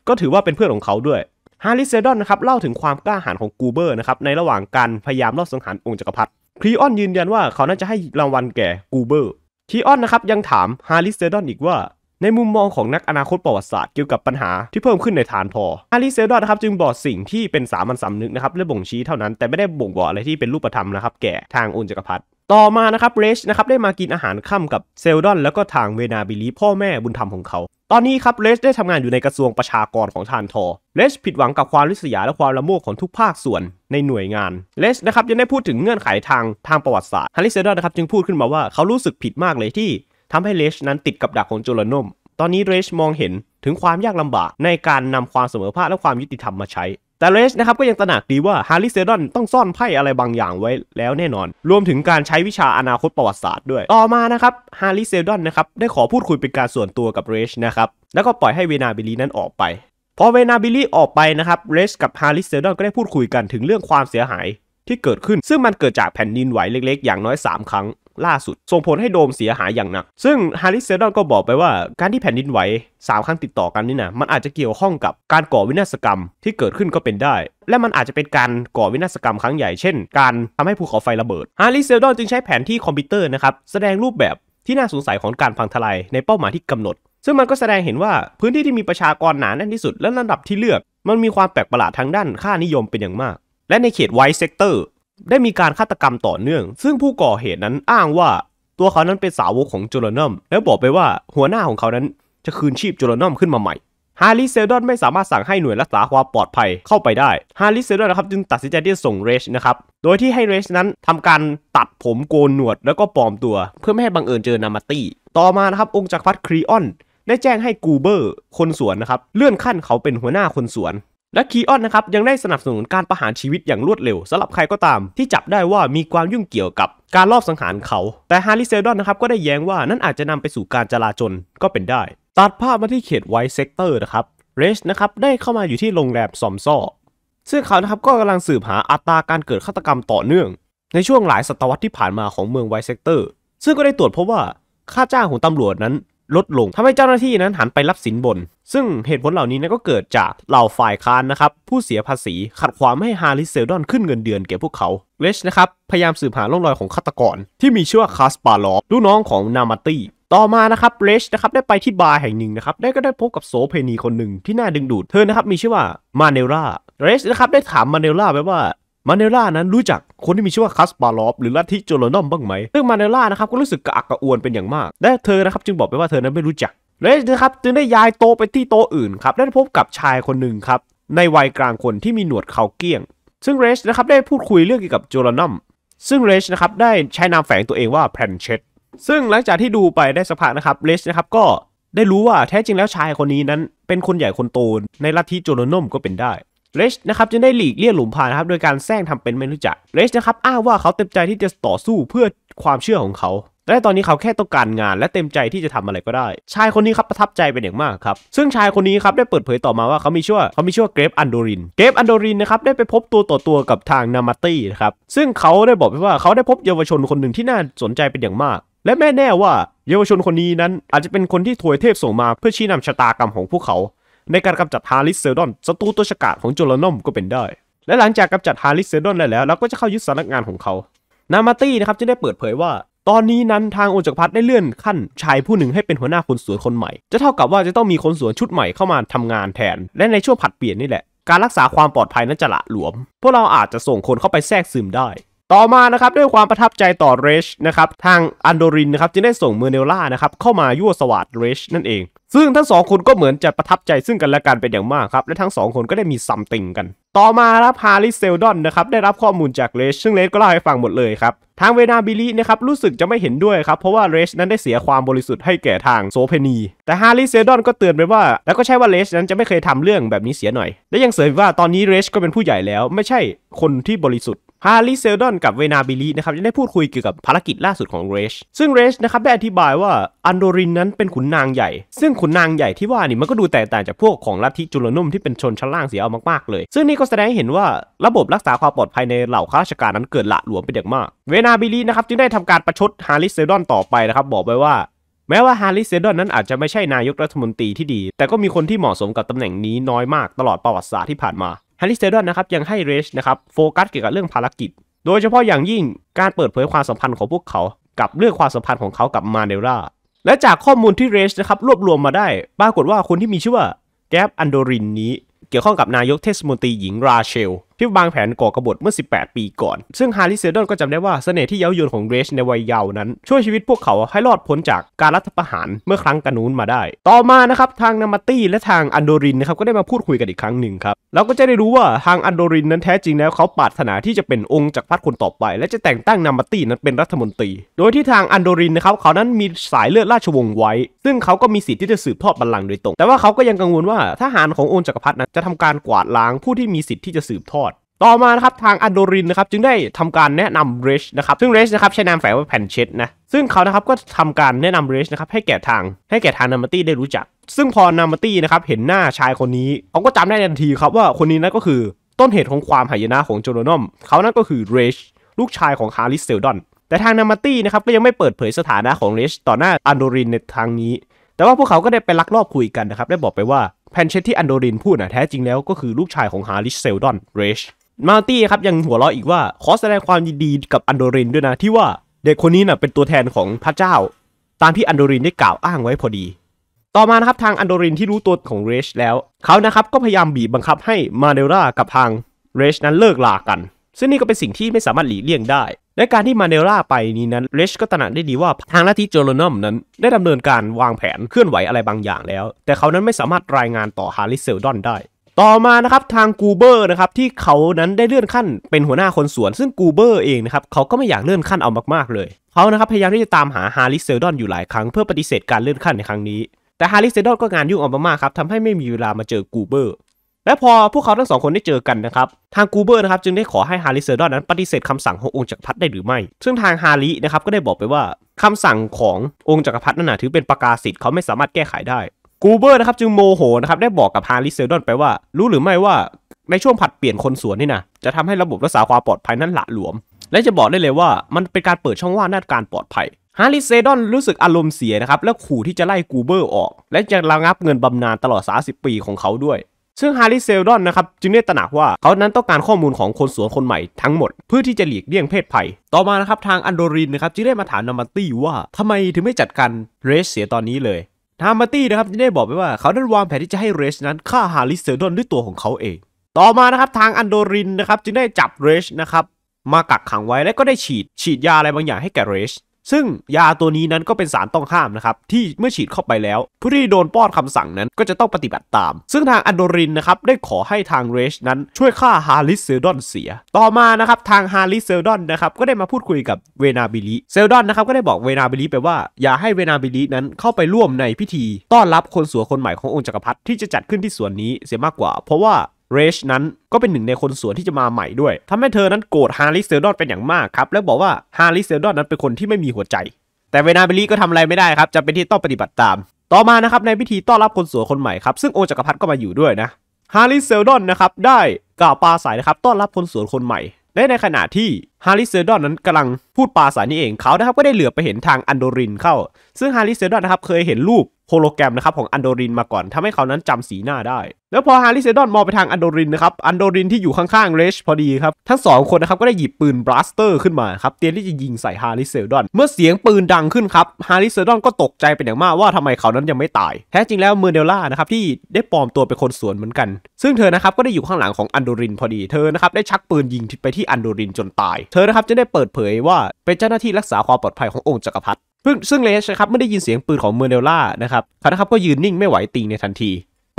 ก็ถือว่าเป็นเพื่อนของเขาด้วยฮาริเซลดอนนะครับ เล่าถึงความกล้าหาญของกรูเบอร์นะครับ ในระหว่างการพยายามลอบสังหารองค์จักรพรรดิครีออนยืนยันว่าเขาน่าจะให้รางวัลแก่กรูเบอร์ครีออนนะครับยังถามฮาริเซลดอนอีกว่าในมุมมองของนักอนาคตประวัติศาสตร์เกี่ยวกับปัญหาที่เพิ่มขึ้นในฐานพออาริเซลดอนะครับจึงบอกสิ่งที่เป็นสามัญสำนึกนะครับและบ่งชี้เท่านั้น แต่ไม่ได้บ่งบอกอะไรที่เป็นรูปธรรมนะครับ แก่ทางอุนจักรพรรดิต่อมานะครับเรชนะครับได้มากินอาหารค่ำกับเซลดอนแล้วก็ทางเวนาบิลีพ่อแม่บุญธรรมของเขา ตอนนี้ครับเรชได้ทำงานอยู่ในกระทรวงประชากรของทานทอเรช ผิดหวังกับความริษยาและความละโมบของทุกภาคส่วนในหน่วยงานเรชนะครับยังได้พูดถึงเงื่อนไขทางทางประวัติศาสตร์ฮาริเซดอนนะครับจึงพูดขึ้นมาว่าเขารู้สึกผิดมากเลยที่ทำให้เรชนั้นติดกับดักของโจลนุ่มตอนนี้เรชมองเห็นถึงความยากลำบากในการนำความเสมอภาคและความยุติธรรมมาใช้ แต่เรชนะครับก็ยังตระหนักดีว่าฮาริเซดอนต้องซ่อนไพ่อะไรบางอย่างไว้แล้วแน่นอน รวมถึงการใช้วิชาอนาคตประวัติศาสตร์ด้วย ต่อมานะครับฮาริเซดอนนะครับได้ขอพูดคุยเป็นการส่วนตัวกับเรชนะครับ แล้วก็ปล่อยให้เวนาบิลีนั้นออกไป พอเวนาบิลีออกไปนะครับเรชกับฮาริเซดอนก็ได้พูดคุยกันถึงเรื่องความเสียหายที่เกิดขึ้น ซึ่งมันเกิดจากแผ่นดินไหวเล็กๆ อย่างน้อย3ครั้งล่าสุด ส่งผลให้โดมเสียหายอย่างหนัก ซึ่งฮาริสเซลดอนก็บอกไปว่า การที่แผ่นดินไหว3ครั้งติดต่อกันนี่นะมันอาจจะเกี่ยวข้องกับการก่อวินาศกรรมที่เกิดขึ้นก็เป็นได้ และมันอาจจะเป็นการก่อวินาศกรรมครั้งใหญ่เช่น การทำให้ภูเขาไฟระเบิดฮาริสเซลดอนจึงใช้แผนที่คอมพิวเตอร์นะครับแสดงรูปแบบที่น่าสงสัยของการพังทลายในเป้าหมายที่กำหนด ซึ่งมันก็แสดงเห็นว่าพื้นที่ที่มีประชากรหนาแน่นที่สุดและลำดับที่เลือก มันมีความแปลกประหลาดทางด้านค่านิยมเป็นอย่างมาก และในเขตไวท์เซกเตอร์ได้มีการฆาตกรรมต่อเนื่อง ซึ่งผู้ก่อเหตุนั้นอ้างว่าตัวเขานั้นเป็นสาวกของจูเลนอม แล้วบอกไปว่า หัวหน้าของเขานั้นจะคืนชีพจูเลนอมขึ้นมาใหม่ฮาริเซลดอนไม่สามารถสั่งให้หน่วยรักษาความปลอดภัยเข้าไปได้ฮาริเซลดอนนะครับจึงตัดสินใจที่จะส่งเรชนะครับ โดยที่ให้เรชนั้นทำการตัดผมโกนหนวดแล้วก็ปลอมตัวเพื่อไม่ให้บังเอิญเจอนามาตี้ต่อมานะครับองค์จักรพรรดิครีออน ได้แจ้งให้กูเบอร์คนสวนนะครับเลื่อนขั้นเขาเป็นหัวหน้าคนสวนและคีออนนะครับยังได้สนับสนุนการประหารชีวิตอย่างรวดเร็วสำหรับใครก็ตามที่จับได้ว่ามีความยุ่งเกี่ยวกับการลอบสังหารเขา แต่ฮาริเซลดอนนะครับก็ได้แย้งว่านั่นอาจจะนำไปสู่การจลาจลก็เป็นได้ตัดภาพมาที่เขตไวท์เซกเตอร์นะครับเรชนะครับได้เข้ามาอยู่ที่โรงแรมซอมซ่อซึ่งเขานะครับก็กำลังสืบหาอัตราการเกิดฆาตกรรมต่อเนื่อง ในช่วงหลายศตวรรษที่ผ่านมาของเมืองไวท์เซกเตอร์ซึ่งก็ได้ตรวจพบว่า ค่าจ้างของตำรวจนั้นลดลง ทำให้เจ้าหน้าที่นั้นหันไปรับสินบน ซึ่งเหตุผลเหล่านี้นก็เกิดจากเหล่าฝ่ายค้านนะครับผู้เสียภาษี ขัดขวางไม่ให้ฮาริเซลดอนขึ้นเงินเดือนแก่พวกเขาเลชนะครับพยายามสืบหาร่องรอยของฆาตกร ที่มีชื่อว่าคาสปาลอฟลูกน้องของนามาตี้ต่อมานะครับเลชนะครับได้ไปที่บาร์แห่งหนึ่งนะครับได้ก็ได้พบกับโสเพณีคนหนึ่งที่น่าดึงดูดเธอนะครับมีชื่อว่ามาเนล่าเลชนะครับได้ถามมาเนล่าไปว่ามาเนล่านั้นรู้จักคนที่มีชื่อว่าคัสปาลอฟหรือลัทธิโจโลนอมบ้างไหม ซึ่งมาเนล่านะครับก็รู้สึกกระอักกระอ่วนเป็นอย่างมากและเธอนะครับจึงบอกไปว่าเธอนั้นไม่รู้จักและนะครับจึงได้ย้ายโตไปที่โตอื่นครับและพบกับชายคนหนึ่งครับ ในวัยกลางคนที่มีหนวดเขาเกี้ยง ซึ่งเรชนะครับได้พูดคุยเรื่องเกี่ยวกับโจลนัมซึ่งเรชนะครับได้ใช้นามแฝงตัวเองว่าแพนเชตซึ่งหลังจากที่ดูไปได้สักพักนะครับเรชนะครับก็ได้รู้ว่าแท้จริงแล้วชายคนนี้นั้น เป็นคนใหญ่คนโตในลัทธิโจลนมก็เป็นได้เรชนะครับจึงได้หลีกเลี่ยงหลุมพรางนะครับโดยการแซงทำเป็นไม่รู้จักเรชนะครับอ้างว่าเขาเต็มใจที่จะต่อสู้เพื่อความเชื่อของเขาและตอนนี้เขาแค่ต้องการงาน และเต็มใจที่จะทำอะไรก็ได้ ชายคนนี้ครับประทับใจเป็นอย่างมากครับซึ่งชายคนนี้ครับได้เปิดเผยต่อมาว่าเขามีชื่อเขามีชื่อเกรฟอันโดรินเกรฟอันโดรินนะครับได้ไปพบตัวต่อตัวกับทางนามาตี้นะครับซึ่งเขาได้บอกไปว่าเขาได้พบเยาวชนคนหนึ่งที่น่าสนใจเป็นอย่างมาก และแม่แน่ว่า เยาวชนคนนี้นั้นอาจจะเป็นคนที่ถวยเทพส่งมา เพื่อชี้นำชะตากรรมของพวกเขาในการกำจัดฮาริสเซลดอนศัตรูตัวฉกาจของจุลานอมก็เป็นได้ และหลังจากกำจัดฮาริสเซลดอนได้แล้วเราก็จะเข้ายึดสำนักงานของเขานามาตี้นะครับจะได้เปิดเผยว่า ตอนนี้นั้นทางองจักรพัฒได้เลื่อนขั้นชายผู้หนึ่งให้เป็นหัวหน้าคนสวนคนใหม่จะเท่ากับว่าจะต้องมีคนสวนชุดใหม่เข้ามาทำงานแทน และในช่วงผัดเปลี่ยนนี่แหละ การรักษาความปลอดภัยนั้นจะละหลวม พวกเราอาจจะส่งคนเข้าไปแทรกซึมได้ต่อมานะครับด้วยความประทับใจต่อเรชนะครับทางอันโดรินนะครับจึงได้ส่งเมอร์เนลล่านะครับเข้ามายั่วสวัสดเรช นั่นเอง ซึ่งทั้งสองคนก็เหมือนจะประทับใจซึ่งกันและกันเป็นอย่างมากครับและทั้งสองคนก็ได้มีซัมติงกัน ต่อมาครับฮาริเซลดอนนะครับได้รับข้อมูลจากเรช ซึ่งเรชก็เล่าให้ฟังหมดเลยครับ ทางเวนาบิลีนะครับรู้สึกจะไม่เห็นด้วยครับเพราะว่าเรชนั้นได้เสียความบริสุทธิ์ให้แก่ทางโซเพนีแต่ฮาริเซลดอนก็เตือนไปว่าแล้วก็ใช่ว่าเรชนั้นจะไม่เคยทำเรื่องแบบนี้เสียหน่อยและยังเสริมว่าตอนนี้เรชก็เป็นผู้ใหญ่แล้ว ไม่ใช่คนที่บริสุทธิ์ฮาริเซลดอนกับเวนาบิลีนะครับยังได้พูดคุยเกี่ยวกับภารกิจล่าสุดของเรชซึ่งเรชนะครับได้อธิบายว่า อันโดรินนั้นเป็นขุนนางใหญ่ ซึ่งขุนนางใหญ่ที่ว่านี่มันก็ดูแตกต่างจากพวกของลัทธิจุลนุ่มที่เป็นชนชั้นล่างเสียเอามากๆเลย ซึ่งนี่ก็แสดงให้เห็นว่าระบบรักษาความปลอดภัยในเหล่าข้าราชการนั้นเกิดละหลวมไป็อย่างมากเวนาบิลีนะครับจึงได้ทำการประชดฮาริเซลดอนต่อไปนะครับบอกไปว่าแม้ว่าฮาริเซดอนนั้นอาจจะไม่ใช่นายกรัฐมนตรีที่ดีแต่ก็มีคนที่เหมาะสมกับตาแหน่งนี้น้อยมากตลอดประวัติศาสตร์ที่ผ่านมาแฮร์รี่สเตดอนนะครับยังให้เรชนะครับโฟกัสเกี่ยวกับเรื่องภารกิจ โดยเฉพาะอย่างยิ่งการเปิดเผยความสัมพันธ์ของพวกเขา กับเรื่องความสัมพันธ์ของเขากับมาเดล่าและจากข้อมูลที่เรชนะครับรวบรวมมาได้ ปรากฏว่าคนที่มีชื่อว่าแกรบอันโดรินนี้เกี่ยวข้องกับนายกเทศมนตรีหญิงราเชลที่วางแผนก่อกบฏเมื่อ 18 ปีก่อน ซึ่งฮาริเซดอนก็จำได้ว่าเสน่ห์ที่เย้ายวนของเรชในวัยเยาว์นั้น ช่วยชีวิตพวกเขาให้รอดพ้นจากการรัฐประหารเมื่อครั้งกานูนมาได้ ต่อมานะครับ ทางนามาตี้และทางอันโดรินนะครับก็ได้มาพูดคุยกันอีกครั้งหนึ่งครับเราก็จะได้รู้ว่าทางอันโดรินนั้นแท้จริงแล้วเขาปรารถนาที่จะเป็นองค์จักรพรรดิคนต่อไป และจะแต่งตั้งนามาตี้นั้นเป็นรัฐมนตรี โดยที่ทางอันโดรินนะครับเขานั้นมีสายเลือดราชวงศ์ไว้ ซึ่งเขาก็มีสิทธิ์ที่จะสืบทอดบัลลังก์โดยตรงแต่ว่าเขาก็ยังกังวลว่าทหารขององค์จักรพรรดินั้นจะทำการกวาดล้างผู้ที่มีสิทธิ์ที่จะสืบทอดต่อมานะครับทางอันโดรินนะครับจึงได้ทำการแนะนำเรชนะครับซึ่งเรชนะครับใช้นามแฝงว่าแผ่นเช็ดนะซึ่งเขานะครับก็ทำการแนะนำเรชนะครับให้แก่ทางให้แก่ทางนามาตี้ได้รู้จัก ซึ่งพอนามาตี้นะครับเห็นหน้าชายคนนี้เขาก็จำได้ทันทีครับว่าคนนี้นั่นก็คือต้นเหตุของความหายนะของโจโรนอม เขานั่นก็คือเรชลูกชายของฮาริสเซลดอนแต่ทางนามาตี้นะครับก็ยังไม่เปิดเผยสถานะของเรชต่อหน้าอันโดรินในทางนี้ แต่ว่าพวกเขาก็ได้ไปลักลอบคุยกันนะครับได้บอกไปว่าแพนเชตที่อันโดรินพูดนะแท้จริงแล้วก็คือ ลูกชายของฮาริสเซลดอนเรชมาตี้ครับยังหัวเราะอีกว่า ขอแสดงความยินดีกับอันโดรินด้วยนะที่ว่าเด็กคนนี้นะ่ะเป็นตัวแทนของพระเจ้า ตามที่อันโดรินได้กล่าวอ้างไว้พอดี ต่อมานะครับทางอันโดรินที่รู้ตัวของเรชแล้วเขานะครับก็พยายามบีบบังคับให้มาเดล่ากับทางเรชนั้นเลิกลากัน ซึ่งนี่ก็เป็นสิ่งที่ไม่สามารถหลีกเลี่ยงได้และการที่มาเดล่าไปนี้นั้นเรชก็ตระหนักได้ดีว่าทางลัทธิโจโลนอมนั้นได้ดำเนินการวางแผนเคลื่อนไหวอะไรบางอย่างแล้ว แต่เขานั้นไม่สามารถรายงานต่อฮาริเซลดอนได้ต่อมานะครับทางกูเบอร์นะครับที่เขานั้นได้เลื่อนขั้นเป็นหัวหน้าคนสวนซึ่งกูเบอร์เองนะครับเขาก็ไม่อยากเลื่อนขั้นเอามากๆ เลย เขานะครับพยายามที่จะตามหาฮาริเซลดอนอยู่หลายครั้งเพื่อปฏิเสธการเลื่อนขั้นในครั้งนี้แต่ฮาริเซลดอนก็งานยุ่งเอามากๆครับทำให้ไม่มีเวลามาเจอกูเบอร์และพอพวกเขาทั้งสองคนได้เจอกันนะครับทางกูเบอร์นะครับจึงได้ขอให้ฮาริเซอร์ดอนนั้นปฏิเสธคำสั่งขององค์จักรพรรดิได้หรือไม่ ซึ่งทางฮารินะครับก็ได้บอกไปว่าคำสั่งขององค์จักรพรรดินั้นถือเป็นประกาศสิทธิ์เขาไม่สามารถแก้ไขได้กูเบอร์นะครับจึงโมโหนะครับได้บอกกับฮาริเซลดอนไปว่า รู้หรือไม่ว่าในช่วงผัดเปลี่ยนคนสวนนี่นะจะทำให้ระบบรักษาความปลอดภัยนั้นหละหลวม และจะบอกได้เลยว่ามันเป็นการเปิดช่องว่างด้านการปลอดภัยฮาริเซดอนรู้สึกอารมณ์เสียนะครับและขู่ที่จะไล่กูเบอร์ออก และจะระงับเงินบำนาญตลอด 30 ปีของเขาด้วย ซึ่งฮาริเซลดอนนะครับจึงได้ตระหนักว่าเขานั้นต้องการข้อมูลของคนสวนคนใหม่ทั้งหมด เพื่อที่จะหลีกเลี่ยงเพศภัยต่อมานะครับทางอันโดรินนะครับจึงได้มาถามนามาตี้ว่า ทำไมถึงไม่จัดการเรสเสียตอนนี้เลยทามาตี้นะครับได้บอกไปว่าเขานั้นวางแผนที่จะให้เรชนั้นฆ่าฮาริสเซอร์ดอนด้วยตัวของเขาเอง ต่อมานะครับทางอันโดรินนะครับ จึงได้จับเรชนะครับ มากักขังไว้และก็ได้ฉีด ฉีดยาอะไรบางอย่างให้แก่เรชซึ่งยาตัวนี้นั้นก็เป็นสารต้องห้ามนะครับที่เมื่อฉีดเข้าไปแล้วผู้ที่โดนป้อนคำสั่งนั้นก็จะต้องปฏิบัติตาม ซึ่งทางอันโดรินนะครับได้ขอให้ทางเรชนั้นช่วยฆ่าฮาริสเซลดอนเสียต่อมานะครับทางฮาริสเซลดอนนะครับก็ได้มาพูดคุยกับเวนาบิลีเซลดอนนะครับก็ได้บอกเวนาบิลีไปว่า อย่าให้เวนาบิลีนั้นเข้าไปร่วมในพิธี ต้อนรับคนสัวคนใหม่ขององค์จักรพรรดิที่จะจัดขึ้นที่สวนนี้เสียมากกว่า เพราะว่าเรชนั้นก็เป็นหนึ่งในคนสวนที่จะมาใหม่ด้วย ทำให้เธอนั้นโกรธฮาริสเซลดอนเป็นอย่างมากครับ แล้วบอกว่าฮาริสเซลดอนนั้นเป็นคนที่ไม่มีหัวใจ แต่เวนาเบลลี่ก็ทำอะไรไม่ได้ครับจะเป็นที่ต้องปฏิบัติตาม ต่อมานะครับ ในพิธีต้อนรับคนสวนคนใหม่ครับ ซึ่งโอจักรพัทก็มาอยู่ด้วยนะฮาริสเซลดอนนะครับ ได้กล่าวปาสัยนะครับต้อนรับคนสวนคนใหม่และในขณะที่ฮาริเซดอนนั้นกำลังพูดปาสายนี้เองเขานะครับก็ได้เหลือไปเห็นทางอันโดรินเข้า ซึ่งฮาริเซดอนนะครับเคยเห็นรูปโฮโลแกรมนะครับของอันโดรินมาก่อนทำให้เขานั้นจำสีหน้าได้ แล้วพอฮาริเซดอนมองไปทางอันโดรินนะครับ อันโดรินที่อยู่ข้างๆ เรชพอดีครับ ทั้งสองคนนะครับก็ได้หยิบปืนบลัสเตอร์ขึ้นมาครับ เตรียมที่จะยิงใส่ฮาริเซดอนเมื่อเสียงปืนดังขึ้นครับฮาริเซดอนก็ตกใจเป็นอย่างมากว่าทำไมเขานั้นยังไม่ตายแท้จริงแล้วเมอร์เดล่านะครับที่ได้ปลอมตัวเป็นคนสวนเหมือนกันซึ่งเธอนะครับก็ได้อยู่ข้างหลังของอันโดรินพอดีเธอนะครับได้ชักปืนยิงไปที่อันโดรินจนตายเธอนะครับจะได้เปิดเผยว่าเป็นเจ้าหน้าที่รักษาความปลอดภัยขององค์จักรพรรดิ ซึ่งซึ่งเลชนะครับ ไม่ได้ยินเสียงปืนของเมอร์เดล่านะครับ เขานะครับ ก็ยืนนิ่งไม่ไหวตีในทันที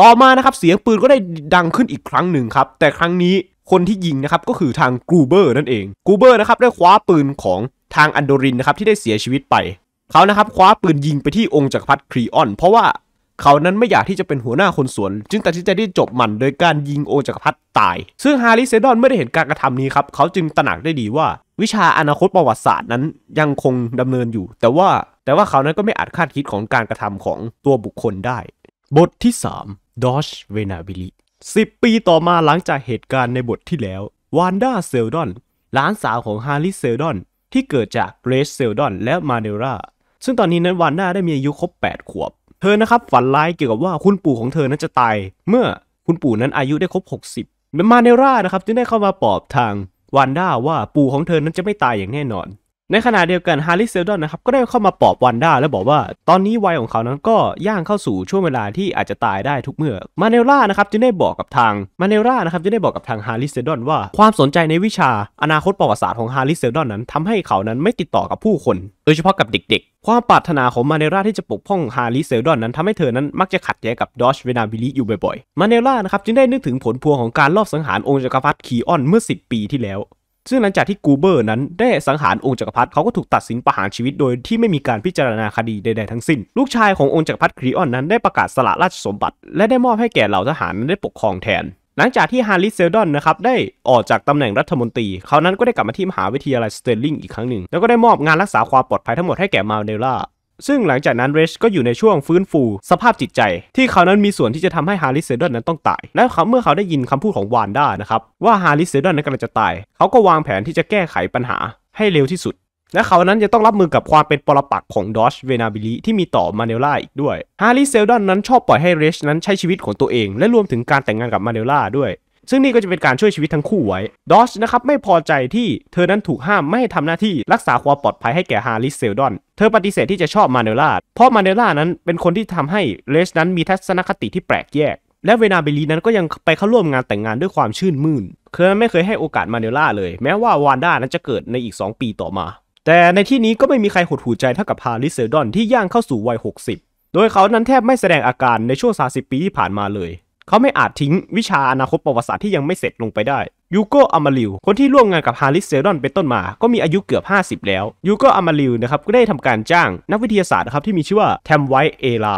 ต่อมานะครับเสียงปืนก็ได้ดังขึ้นอีกครั้งหนึ่งครับ แต่ครั้งนี้คนที่ยิงนะครับก็คือทางกรูเบอร์นั่นเองกรูเบอร์นะครับได้คว้าปืนของทางอันโดรินนะครับที่ได้เสียชีวิตไปเขานะครับคว้าปืนยิงไปที่องค์จักรพรรดิครีออนเพราะว่าเขานั้นไม่อยากที่จะเป็นหัวหน้าคนสวน จึงตัดสินใจที่จบมันโดยการยิงโอจักรพรรดิตาย ซึ่งฮาริเซดอนไม่ได้เห็นการกระทำนี้ครับ เขาจึงตระหนักได้ดีว่า วิชาอนาคตประวัติศาสตร์นั้นยังคงดำเนินอยู่ แต่ว่าแต่ว่าเขานั้นก็ไม่อาจคาดคิดของการกระทำของตัวบุคคลได้ บทที่3ดอช เวนาบิลิสิบปีต่อมาหลังจากเหตุการณ์ในบทที่แล้ว วานด้าเซลดอนหลานสาวของฮาริเซลดอนที่เกิดจากเรซเซลดอนและมาเดราซึ่งตอนนี้นั้นวานด้าได้มีอายุครบ8ขวบเธอนะครับฝันร้ายเกี่ยวกับว่าคุณปู่ของเธอนั้นจะตาย เมื่อคุณปู่นั้นอายุได้ครบ 60มาเนร่านะครับจึงได้เข้ามาปลอบทางวานด้าว่าปู่ของเธอนั้นจะไม่ตายอย่างแน่นอนในขณะเดียวกันฮาริเซลดอนนะครับ ก็ได้เข้ามาปอบวันด้าและบอกว่า ตอนนี้วัยของเขานั้นก็ย่างเข้าสู่ช่วงเวลาที่อาจจะตายได้ทุกเมื่อมาเนล่านะครับจึงได้บอกกับทางมาเนล่านะครับจึงได้บอกกับทางฮาริเซลดอนว่าความสนใจในวิชาอนาคตประวัติศาสตร์ของฮาริเซลดอนนั้นทำให้เขานั้นไม่ติดต่อกับผู้คน โดยเฉพาะกับเด็กๆ ความปรารถนาของมาเนล่าที่จะปกป้องฮาริเซลดอนนั้นทำให้เธอนั้นมักจะขัดแย้งกับดอชเวนาบิลิอยู่บ่อยๆมาเนล่านะครับจึงได้นึกถึงผลพวงของการลอบสังหารองค์จักรพรรดิคีออนเมื่อ 10 ปีที่แล้วซึ่งหลังจากที่กูเบอร์นั้นได้สังหารองค์จักรพรรดิเขาก็ถูกตัดสินประหารชีวิตโดยที่ไม่มีการพิจารณาคดีใดๆทั้งสิ้น ลูกชายขององค์จักรพรรดิครีออนนั้นได้ประกาศสละราชสมบัติ และได้มอบให้แก่เหล่าทหารนนั้ได้ปกครองแทน หลังจากที่ฮาริสเซลดอนนะครับได้ออกจากตำแหน่งรัฐมนตรี เขานั้นก็ได้กลับมาที่มหาวิทยาลัยสเตอร์ลิงอีกครั้งหนึ่ง แล้วก็ได้มอบงานรักษาความปลอดภัยทั้งหมดให้แก่มาเดล่าซึ่งหลังจากนั้นเรชก็อยู่ในช่วงฟื้นฟู สภาพจิตใจ ที่เขานั้นมีส่วนที่จะทำให้ฮาริสเซดอนนั้นต้องตาย และเขาเมื่อเขาได้ยินคำพูดของวานด้านะครับ ว่าฮาริสเซดอนนั้นกำลังจะตาย เขาก็วางแผนที่จะแก้ไขปัญหาให้เร็วที่สุด และเขานั้นจะต้องรับมือกับความเป็นปรปักษ์ของดอชเวนาบิลีที่มีต่อมาเนล่าอีกด้วยฮาริเซลดอนนั้นชอบปล่อยให้เรชนั้นใช้ชีวิตของตัวเอง และรวมถึงการแต่งงานกับมาเนล่าด้วยซึ่งนี่ก็จะเป็นการช่วยชีวิตทั้งคู่ไว้ดอชนะครับไม่พอใจที่เธอนั้นถูกห้ามไม่ให้ทำหน้าที่รักษาความปลอดภัยให้แก่ฮาริสเซลดอน เธอปฏิเสธที่จะชอบมาเนล่าเพราะมาเนล่านั้นเป็นคนที่ทำให้เลสนั้นมีทัศนคติที่แปลกแยก และเวนาเบลีนั้นก็ยังไปเข้าร่วมงานแต่งงานด้วยความชื่นมื่นเธอไม่เคยให้โอกาสมาเนล่าเลย แม้ว่าวานด้านั้นจะเกิดในอีก 2 ปีต่อมา แต่ในที่นี้ก็ไม่มีใครหดหูใจเท่ากับฮาริสเซลดอน ที่ย่างเข้าสู่วัย60โดยเขานั้นแทบไม่แสดงอาการในช่วง30ปีที่ผ่านมาเลยเขาไม่อาจทิ้งวิชาอนาคตประวัติศาสตร์ที่ยังไม่เสร็จลงไปได้ยูโกอามาริว คนที่ร่วมงานกับฮาริส เซดอนเป็นต้นมาก็มีอายุเกือบ 50 แล้วยูโกอามาริวนะครับก็ได้ทำการจ้างนักวิทยาศาสตร์นะครับที่มีชื่อว่าแทมไวเอลา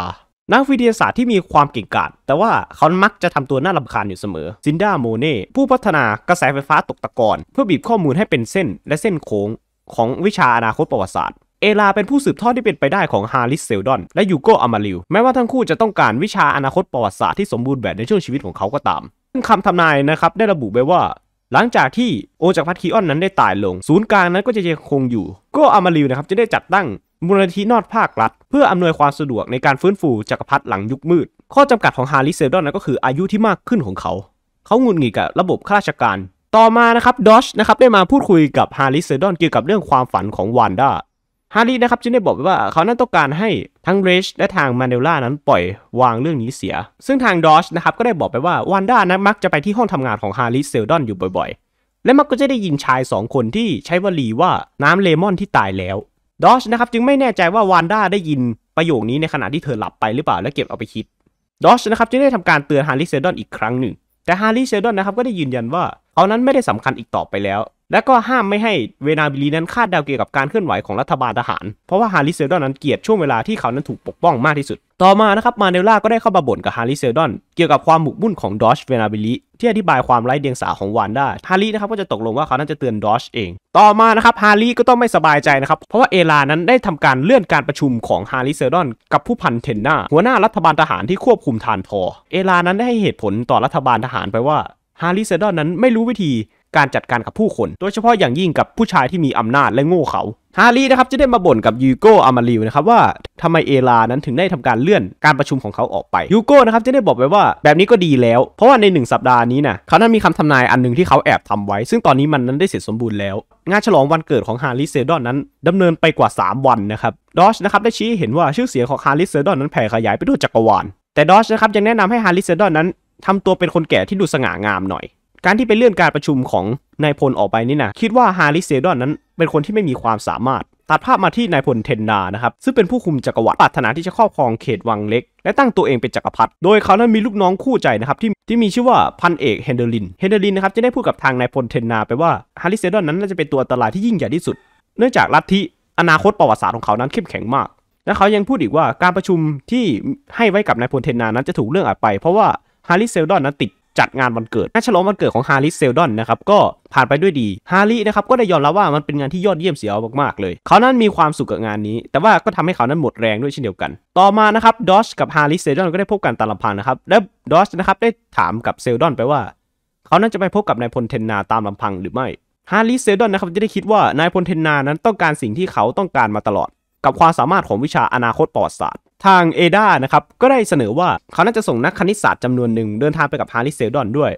นักวิทยาศาสตร์ที่มีความเก่งกาจแต่ว่าเขามักจะทำตัวน่าลาคาญอยู่เสมอ ซินดาโมเน่ผู้พัฒนากระแสไฟฟ้าตกตะกอนเพื่อบีบข้อมูลให้เป็นเส้น และเส้นโค้งของวิชาอนาคตประวัติศาสตร์เอลาเป็นผู้สืบทอดที่เป็นไปได้ของฮาริสเซลดอนและยูโกอามาริวแม้ว่าทั้งคู่จะต้องการวิชาอนาคตประวัติศาสตร์ที่สมบูรณ์แบบในช่วงชีวิตของเขาก็ตาม ซึ่งคำทำนายนะครับได้ระบุไว้ว่า หลังจากที่โอจากพัทคิออนนั้นได้ตายลง ศูนย์กลางนั้นก็จะยังคงอยู่ก็อามาริวนะครับจะได้จัดตั้งมูลนิธินอดภาครัฐ เพื่ออำนวยความสะดวกในการฟื้นฟูจักรพรรดิหลังยุคมืด ข้อจำกัดของฮาริสเซลดอนนั้นก็คืออายุที่มากขึ้นของเขา เขาหงุดหงิดกับระบบข้าราชการ ต่อมานะครับดอชนะครับได้มาพูดคุยกับฮาริเซลดอนเกี่ยวกับเรื่องความฝันของวานด้าฮารีนะครับ จึงได้บอกว่าเขานั้นต้องการให้ทั้งเรชและทางมานเดล่านั้นปล่อยวางเรื่องนี้เสีย ซึ่งทางดอชนะครับ ก็ได้บอกไปว่าวันด้านัมักจะไปที่ห้องทำงานของฮารีเซลดอนอยู่บ่อยๆ และมักก็จะได้ยินชาย 2 คนที่ใช้วลีว่าน้ำเลมอนที่ตายแล้วดอชนะครับ จึงไม่แน่ใจว่าวานด้าได้ยินประโยคนี้ในขณะที่เธอหลับไปหรือเปล่าและเก็บเอาไปคิดดอชนะครับจึงได้ทำการเตือนฮารีเซลดอนอีกครั้งหนึ่ง แต่ฮารีเซลดอนนะครับก็ได้ยืนยันว่าเขานั้นไม่ได้สำคัญอีกต่อไปแล้วและก็ห้ามไม่ให้เวนาบิลีนั้นคาดเดาเกี่ยวกับการเคลื่อนไหวของรัฐบาลทหาร เพราะว่าฮาริเซลดอนนั้นเกลียดช่วงเวลาที่เขานั้นถูกปกป้องมากที่สุด ต่อมานะครับมาเนล่าก็ได้เข้ามาบ่นกับฮาริเซลดอนเกี่ยวกับความหมกมุ่นของดอชเวนาบิลีที่อธิบายความไร้เดียงสาของวานด้าฮารินะครับก็จะตกลงว่าเขานั้นจะเตือนดอชเอง ต่อมานะครับฮาริก็ต้องไม่สบายใจนะครับเพราะว่าเอลานั้นได้ทำการเลื่อนการประชุมของฮาริเซลดอนกับผู้พันเทนนาหัวหน้ารัฐบาลทหารที่ควบคุมทานทอเอลานั้นได้ให้เหตุผลต่อรัฐบาลทหารไปว่าฮาริเซลดอนนั้นไม่รู้วิธีการจัดการกับผู้คน โดยเฉพาะอย่างยิ่งกับผู้ชายที่มีอำนาจและโง่เขา ฮารีนะครับจะได้มาบ่นกับยูโกอามาริวนะครับว่าทำไมเอลานั้นถึงได้ทำการเลื่อนการประชุมของเขาออกไป ยูโกนะครับจะได้บอกไปว่าแบบนี้ก็ดีแล้ว เพราะว่าใน 1 สัปดาห์นี้นะเขานั้นมีคำทำนายอันหนึ่งที่เขาแอบทำไว้ ซึ่งตอนนี้มันนั้นได้เสร็จสมบูรณ์แล้ว งานฉลองวันเกิดของฮาริเซดอนนั้นดำเนินไปกว่า 3 วันนะครับ ดอชนะครับได้ชี้เห็นว่าชื่อเสียงของฮาริเซดอนนั้นแผ่ขยายไปทั่วจักรวาลแต่ดอชนะครับยังแนะนำให้ฮาริเซดอนนั้นทาตัวเป็นคนแก่ที่ดูสง่างามหน่อยการที่ไปเลื่อนการประชุมของนายพลออกไปนี่นะคิดว่าฮาริเซดอนนั้นเป็นคนที่ไม่มีความสามารถตัดภาพมาที่นายพลเทนนานะครับ ซึ่งเป็นผู้คุมจักรวรรดิปรารถนาที่จะครอบครองเขตวังเล็ก และตั้งตัวเองเป็นจักรพรรดิโดยเขานั้นมีลูกน้องคู่ใจนะครับ ที่ที่มีชื่อว่าพันเอกเฮนเดอรินเฮนเดอรินนะครับจะได้พูดกับทางนายพลเทนนา ไปว่าฮาริเซดอนนั้นน่าจะเป็นตัวอันตรายที่ยิ่งใหญ่ที่สุดเนื่องจากลัทธิอนาคตประวัติศาสตร์ของเขานั้นเข้มแข็งมากและเขายังพูดอีกว่าการประชุมที่ให้ไว้กับนายพลเทนนานั้นจะถูกเลื่อนออกไปเพราะว่าฮาริเซดอนนั้นติดจัดงานวันเกิดงาฉลองวันเกิดของฮาริสเซลดอนนะครับก็ผ่านไปด้วยดีฮารินะครับก็ได้ยอมรับว่ามันเป็นงานที่ยอดเยี่ยมเสียมากๆเลย เขานั้นมีความสุขกับงานนี้ แต่ว่าก็ทำให้เขานั้นหมดแรงด้วยเช่นเดียวกัน ต่อมานะครับดอชกับฮาริสเซลดอนก็ได้พบกันตามลำพังนะครับและดอชนะครับได้ถามกับเซลดอนไปว่าเขานั้นจะไปพบกับนายพลเทนนาตามลำพังหรือไม่ฮาริสเซลดอนนะครับจะได้คิดว่านายพลเทนนานั้นต้องการสิ่งที่เขาต้องการมาตลอดกับความสามารถของวิชาอนาคตปอดศาสตร์ทางเอดานะครับ ก็ได้เสนอว่า เขาน่าจะส่งนักคณิตศาสตร์จำนวนหนึ่งเดินทางไปกับฮาริเซลดอนด้วย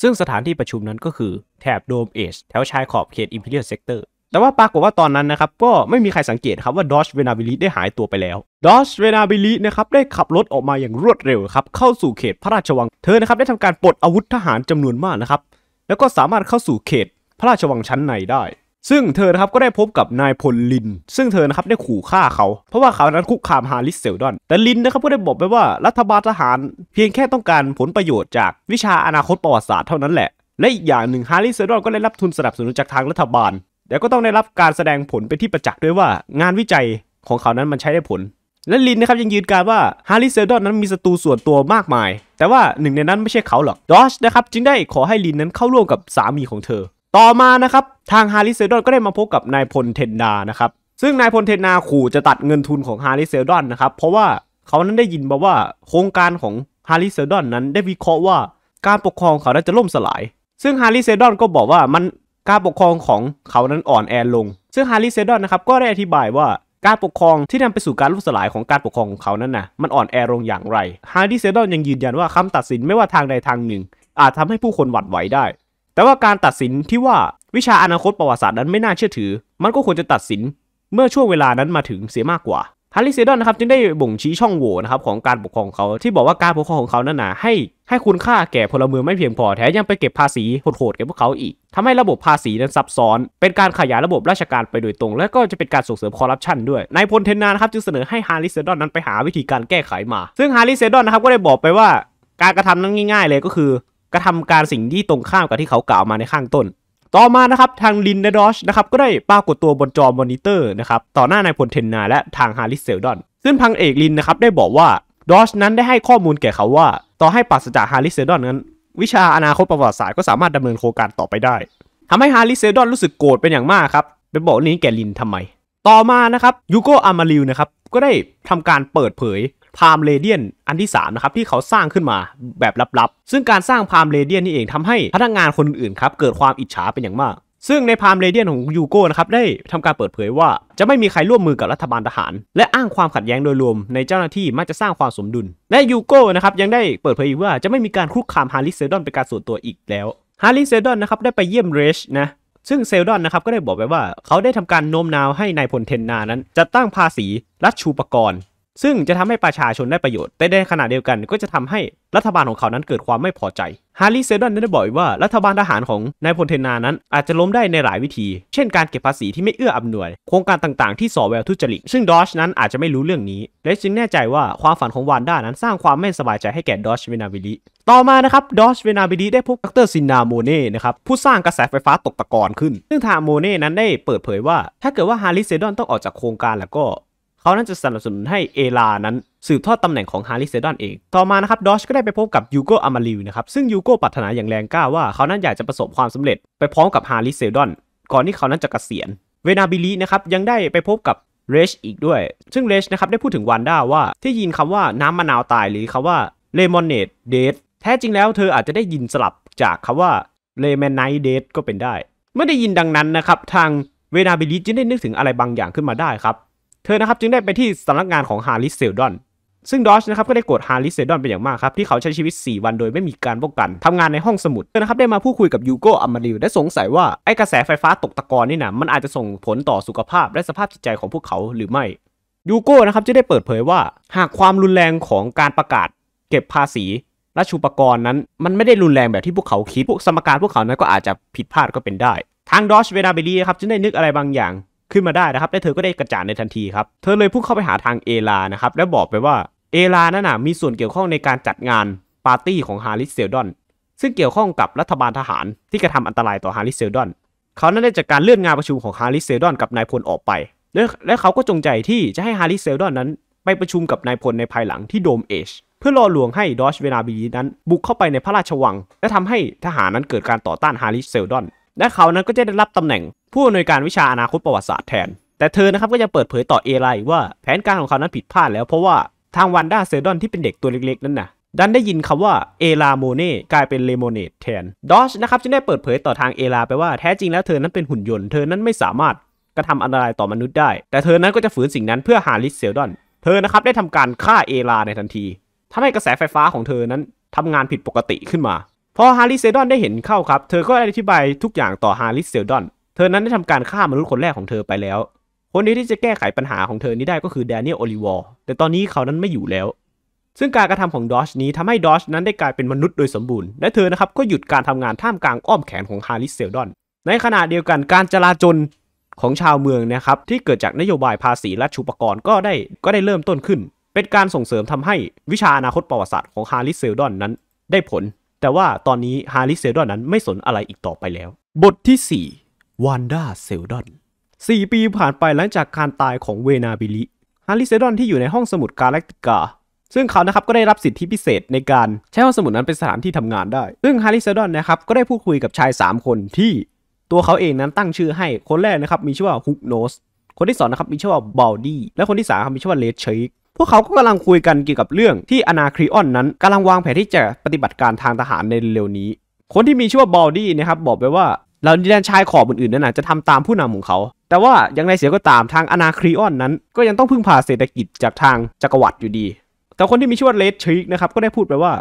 ซึ่งสถานที่ประชุมนั้นก็คือแถบโดมเอชแถวชายขอบเขตอิมพีเรียลเซกเตอร์แต่ว่าปรากฏว่าตอนนั้นนะครับ ก็ไม่มีใครสังเกตครับว่าดอชเวนาบิลิได้หายตัวไปแล้ว ดอชเวนาบิลินะครับได้ขับรถออกมาอย่างรวดเร็วครับ เข้าสู่เขตพระราชวังเธอนะครับได้ทำการปลดอาวุธทหารจำนวนมากนะครับ แล้วก็สามารถเข้าสู่เขตพระราชวังชั้นในได้ซึ่งเธอครับก็ได้พบกับนายพลลิน ซึ่งเธอนะครับ ได้ขู่ฆ่าเขาเพราะว่าเขานั้นคุกคามฮาริสเซลดอนแต่ลินนะครับ ก็ได้บอกไปว่ารัฐบาลทหาร เพียงแค่ต้องการผลประโยชน์จากวิชาอนาคตประวัติศาสตร์เท่านั้นแหละ และอีกอย่างหนึ่งฮาริสเซลดอนก็ได้รับทุนสนับสนุนจากทางรัฐบาลแต่ก็ต้องได้รับการแสดงผลไปที่ประจักษ์ด้วยว่างานวิจัยของเขานั้นมันใช้ได้ผลและลินนะครับยังยืนการว่าฮาริสเซลดอนนั้นมีศัตรูส่วนตัวมากมายแต่ว่าหนึ่งในนั้นไม่ใช่เขาหรอกดอชนะครับจึงได้ขอให้ลินนั้นเข้าร่วมกับสามีของเธอต่อมานะครับทางฮาริเซดอนก็ได้มาพบกับนายพลเทนดานะครับซึ่งนายพลเทนดาขู่จะตัดเงินทุนของฮาริเซดอนนะครับเพราะว่าเขานั้นได้ยินมาว่าโครงการของฮาริเซดอนนั้นได้วิเคราะห์ว่าการปกครองเขานั้นจะล่มสลายซึ่งฮาริเซดอนก็บอกว่ามันการปกครองของเขานั้นอ่อนแอลงซึ่งฮาริเซดอนนะครับก็ได้อธิบายว่าการปกครองที่นำไปสู่การล่มสลายของการปกครองของเขานั้นนะมันอ่อนแอลงอย่างไรฮาริเซดอนยังยืนยันว่าคำตัดสินไม่ว่าทางใดทางหนึ่งอาจทำให้ผู้คนหวั่นไหวได้แต่ว่าการตัดสินที่ว่าวิชาอนาคตประวัติศาสตร์นั้นไม่น่าเชื่อถือ มันก็ควรจะตัดสินเมื่อช่วงเวลานั้นมาถึงเสียมากกว่าฮาริเซดอนนะครับจึงได้บ่งชี้ช่องโหว่นะครับของการปกครองเขาที่บอกว่าการปกครองของเขานั้นนะให้ ให้คุณค่าแก่พลเมืองไม่เพียงพอแถมยังไปเก็บภาษีโหดๆแก่พวกเขาอีกทำให้ระบบภาษีนั้นซับซ้อน เป็นการขยายระบบราชการไปโดยตรงและก็จะเป็นการส่งเสริมคอร์รัปชันด้วยนายพลเทนนานะครับจึงเสนอให้ฮาริเซดอนนั้นไปหาวิธีการแก้ไขมา ซึ่งฮาริเซดอนนะครับก็ได้บอกไปว่า การกระทำนั้นง่ายๆเลยก็คือกระทำการสิ่งที่ตรงข้ามกับที่เขากล่าวมาในข้างต้น ต่อมานะครับทางลินและดอชนะครับก็ได้ปรากฏตัวบนจอมอนิเตอร์นะครับ ต่อหน้านายพลเทนนา และทางฮาริสเซลดอน ซึ่งพังเอกลินนะครับได้บอกว่าดอชนั้นได้ให้ข้อมูลแก่เขาว่า ต่อให้ปราศจากฮาริสเซลดอนนั้น วิชาอนาคตประวัติศาสตร์ก็สามารถดำเนินโครงการต่อไปได้ ทำให้ฮาริสเซลดอนรู้สึกโกรธเป็นอย่างมากครับไปบอกนี้แก่ลินทำไม ต่อมานะครับยูโกอามาริวนะครับก็ได้ทำการเปิดเผยพามเลเดียนอันที่ 3 นะครับ ที่เขาสร้างขึ้นมาแบบลับๆ ซึ่งการสร้างพามเลเดียนนี่เองทำให้พนักงานคนอื่นครับ เกิดความอิจฉาเป็นอย่างมาก ซึ่งในพามเลเดียนของยูโก้นะครับ ได้ทำการเปิดเผยว่า จะไม่มีใครร่วมมือกับรัฐบาลทหาร และอ้างความขัดแย้งโดยรวมในเจ้าหน้าที่มักจะสร้างความสมดุล และยูโก้นะครับยังได้เปิดเผยอีกว่าจะไม่มีการคุกคามฮาริเซดอนเป็นการส่วนตัวอีกแล้วฮาริเซดอนนะครับได้ไปเยี่ยมเรชนะซึ่งเซลดอนนะครับก็ได้บอกไปว่าเขาได้ทำการโน้มน้าวให้ในายพลเทนนานั้นจะตั้งภาษีรัชชูปกรณ์ซึ่งจะทำให้ประชาชนได้ประโยชน์ แต่ในขณะเดียวกัน ก็จะทำให้รัฐบาลของเขานั้นเกิดความไม่พอใจ ฮาร์ลีเซดันได้บอกว่า รัฐบาลทหารของนายพลเทนานั้นอาจจะล้มได้ในหลายวิธี เช่นการเก็บภาษีที่ไม่เอื้ออำนวย โครงการต่างๆที่สอแววทุจริต ซึ่งดอชนั้นอาจจะไม่รู้เรื่องนี้ และจึงแน่ใจว่าความฝันของวานด้านั้นสร้างความไม่สบายใจให้แก่ดอชเวนาวิลีต่อมานะครับดอชเวนาวิลีได้พบดรซินนาโมเน่ นะครับผู้สร้างกระแสไฟฟ้าตกตะกอนขึ้น ซึ่งทางโมเน่ นั้นได้เปิดเผยว่าถ้าเกิดว่าฮาร์ลีเซดอนต้องออกจากโครงการแล้วก็เขานั้นจะสนับสนุนให้เอลานั้นสืบทอดตำแหน่งของฮาริเซดอนเอง ต่อมานะครับดอชก็ได้ไปพบกับยูโกอามาริวนะครับ ซึ่งยูโกปรารถนาอย่างแรงกล้าว่าเขานั้นอยากจะประสบความสำเร็จ ไปพร้อมกับฮาริเซดอนก่อนที่เขานั้นจะกะเกษียณ เวนาบิลีนะครับยังได้ไปพบกับเรชอีกด้วย ซึ่งเรชนะครับได้พูดถึงวานด้าว่า ที่ยินคำว่าน้ำมะนาวตายหรือคำว่าเลมอนเนดเดทแท้จริงแล้วเธออาจจะได้ยินสลับจากคำว่าเลแมนไนเดทก็เป็นได้เมื่อได้ยินดังนั้นนะครับทางเวนาบิลีจึงได้นึกถึงอะไรบางอย่างขึ้นมาได้ครับเธอนะครับ จึงได้ไปที่สำนักงานของฮาริสเซลดอนซึ่งดอชนะครับ ก็ได้โกรธฮาริสเซดอนเป็นอย่างมากครับ ที่เขาใช้ชีวิต 4 วันโดยไม่มีการป้องกันทำงานในห้องสมุดเนะครับ ได้มาพูดคุยกับยูโกอัมมาริวและสงสัยว่า ไอกระแสไฟฟ้าตกตะกอนนี่นะมันอาจจะส่งผลต่อสุขภาพและสภาพจิตใจของพวกเขาหรือไม่ยูโกนะครับจะได้เปิดเผยว่าหากความรุนแรงของการประกาศ เก็บภาษีราชูปกรณ์นั้น มันไม่ได้รุนแรงแบบที่พวกเขาคิดพวกสมการพวกเขานั้นก็อาจจะผิดพลาดก็เป็นได้ทางดอชเวนาเบลีครับจึงได้นึกอะไรบางอย่างขึ้นมาได้นะครับและเธอก็ได้กระจางในทันทีครับ เธอเลยพุ่งเข้าไปหาทางเอลานะครับ และบอกไปว่า เอลานั่นน่ะมีส่วนเกี่ยวข้องในการจัดงานปาร์ตี้ของฮาริสเซลดอนซึ่งเกี่ยวข้องกับรัฐบาลทหารที่กระทำอันตรายต่อฮาริสเซลดอน เขานั้นได้จากการเลื่อนงานประชุมของฮาริสเซลดอนกับนายพลออกไป และเขาก็จงใจที่จะให้ฮาริสเซลดอนนั้น ไปประชุมกับนายพลในภายหลังที่โดมเอชเพื่อล่อลวงให้ดอชเวนาบีนั้น บุกเข้าไปในพระราชวัง และทำให้ทหารนั้นเกิดการต่อต้านฮาริสเซลดอนและเขานั้นก็จะได้รับตำแหน่งผู้อำนวยการวิชาอนาคตประวัติศาสตร์แทน แต่เธอนะครับก็จะเปิดเผยต่อเอไลว่าแผนการของเขานั้นผิดพลาดแล้วเพราะว่าทางวันด้าเซดอนที่เป็นเด็กตัวเล็กๆนั้นนะ่ะ ดันได้ยินคำว่าเอลาโมเน่กลายเป็นเลโมเนตแทน ดอชนะครับจึงได้เปิดเผยต่อทางเอลาไปว่าแท้จริงแล้วเธอนั้นเป็นหุ่นยนต์เธอนั้นไม่สามารถกระทำอันตรายต่อมนุษย์ได้ แต่เธอนั้นก็จะฝืนสิ่งนั้นเพื่อหาลิสเซลดอน เธอนะครับได้ทำการฆ่าเอลาในทันทีทำให้กระแสไฟฟ้าของเธอนั้นทำงานผิดปกติขึ้นมาพอฮาริเซดอนได้เห็นเข้าครับ เธอก็อธิบายทุกอย่างต่อฮาริเซดอน เธอนั้นได้ทำการฆ่ามนุษย์คนแรกของเธอไปแล้ว คนนี้ที่จะแก้ไขปัญหาของเธอนี้ได้ก็คือแดเนียลโอลิวอร์แต่ตอนนี้เขานั้นไม่อยู่แล้ว ซึ่งการกระทำของดอชนี้ทำให้ดอชนั้นได้กลายเป็นมนุษย์โดยสมบูรณ์ และเธอนะครับก็หยุดการทำงานท่ามกลางอ้อมแขนของฮาริเซดอน ในขณะเดียวกันการจราจนของชาวเมืองนะครับที่เกิดจากนโยบายภาษีและชุปกรณ์ก็ได้ก็ได้เริ่มต้นขึ้น เป็นการส่งเสริมทำให้วิชาอนาคตประวัติศาสตร์ของฮาริเซลดอนนั้นได้ผลแต่ว่าตอนนี้ฮาริเซลดอนนั้นไม่สนอะไรอีกต่อไปแล้ว บทที่4วานด้าเซลดอน4ปีผ่านไปหลังจากการตายของเวนาบิลิฮาริเซลดอนที่อยู่ในห้องสมุดกาแล็กติกาซึ่งเขานะครับก็ได้รับสิทธิพิเศษในการใช้ห้องสมุดนั้นเป็นสถานที่ทำงานได้ ซึ่งฮาริเซลดอนนะครับก็ได้พูดคุยกับชาย 3 คนที่ ตัวเขาเองนั้นตั้งชื่อให้คนแรกนะครับมีชื่อว่าฮุกโนสคนที่สองนะครับมีชื่อว่าบอลดี้และคนที่สามมีชื่อว่าเลดเชคพวกเขาก็กำลังคุยกันเกี่ยวกับเรื่องที่อนาคริออนนั้นกำลังวางแผนที่จะปฏิบัติการทางทหารในเร็วนี้ คนที่มีชื่อว่าบอลดี้นะครับบอกไปว่า เราดินแดนชายขอบอื่นๆนั่นนะจะทำตามผู้นำของเขา แต่ว่าอย่างไรเสียก็ตามทางอนาคริออนนั้น ก็ยังต้องพึ่งพาเศรษฐกิจจากทางจักรวรรดิอยู่ดี แต่คนที่มีชื่อว่าเลดชิกนะครับก็ได้พูดไปว่า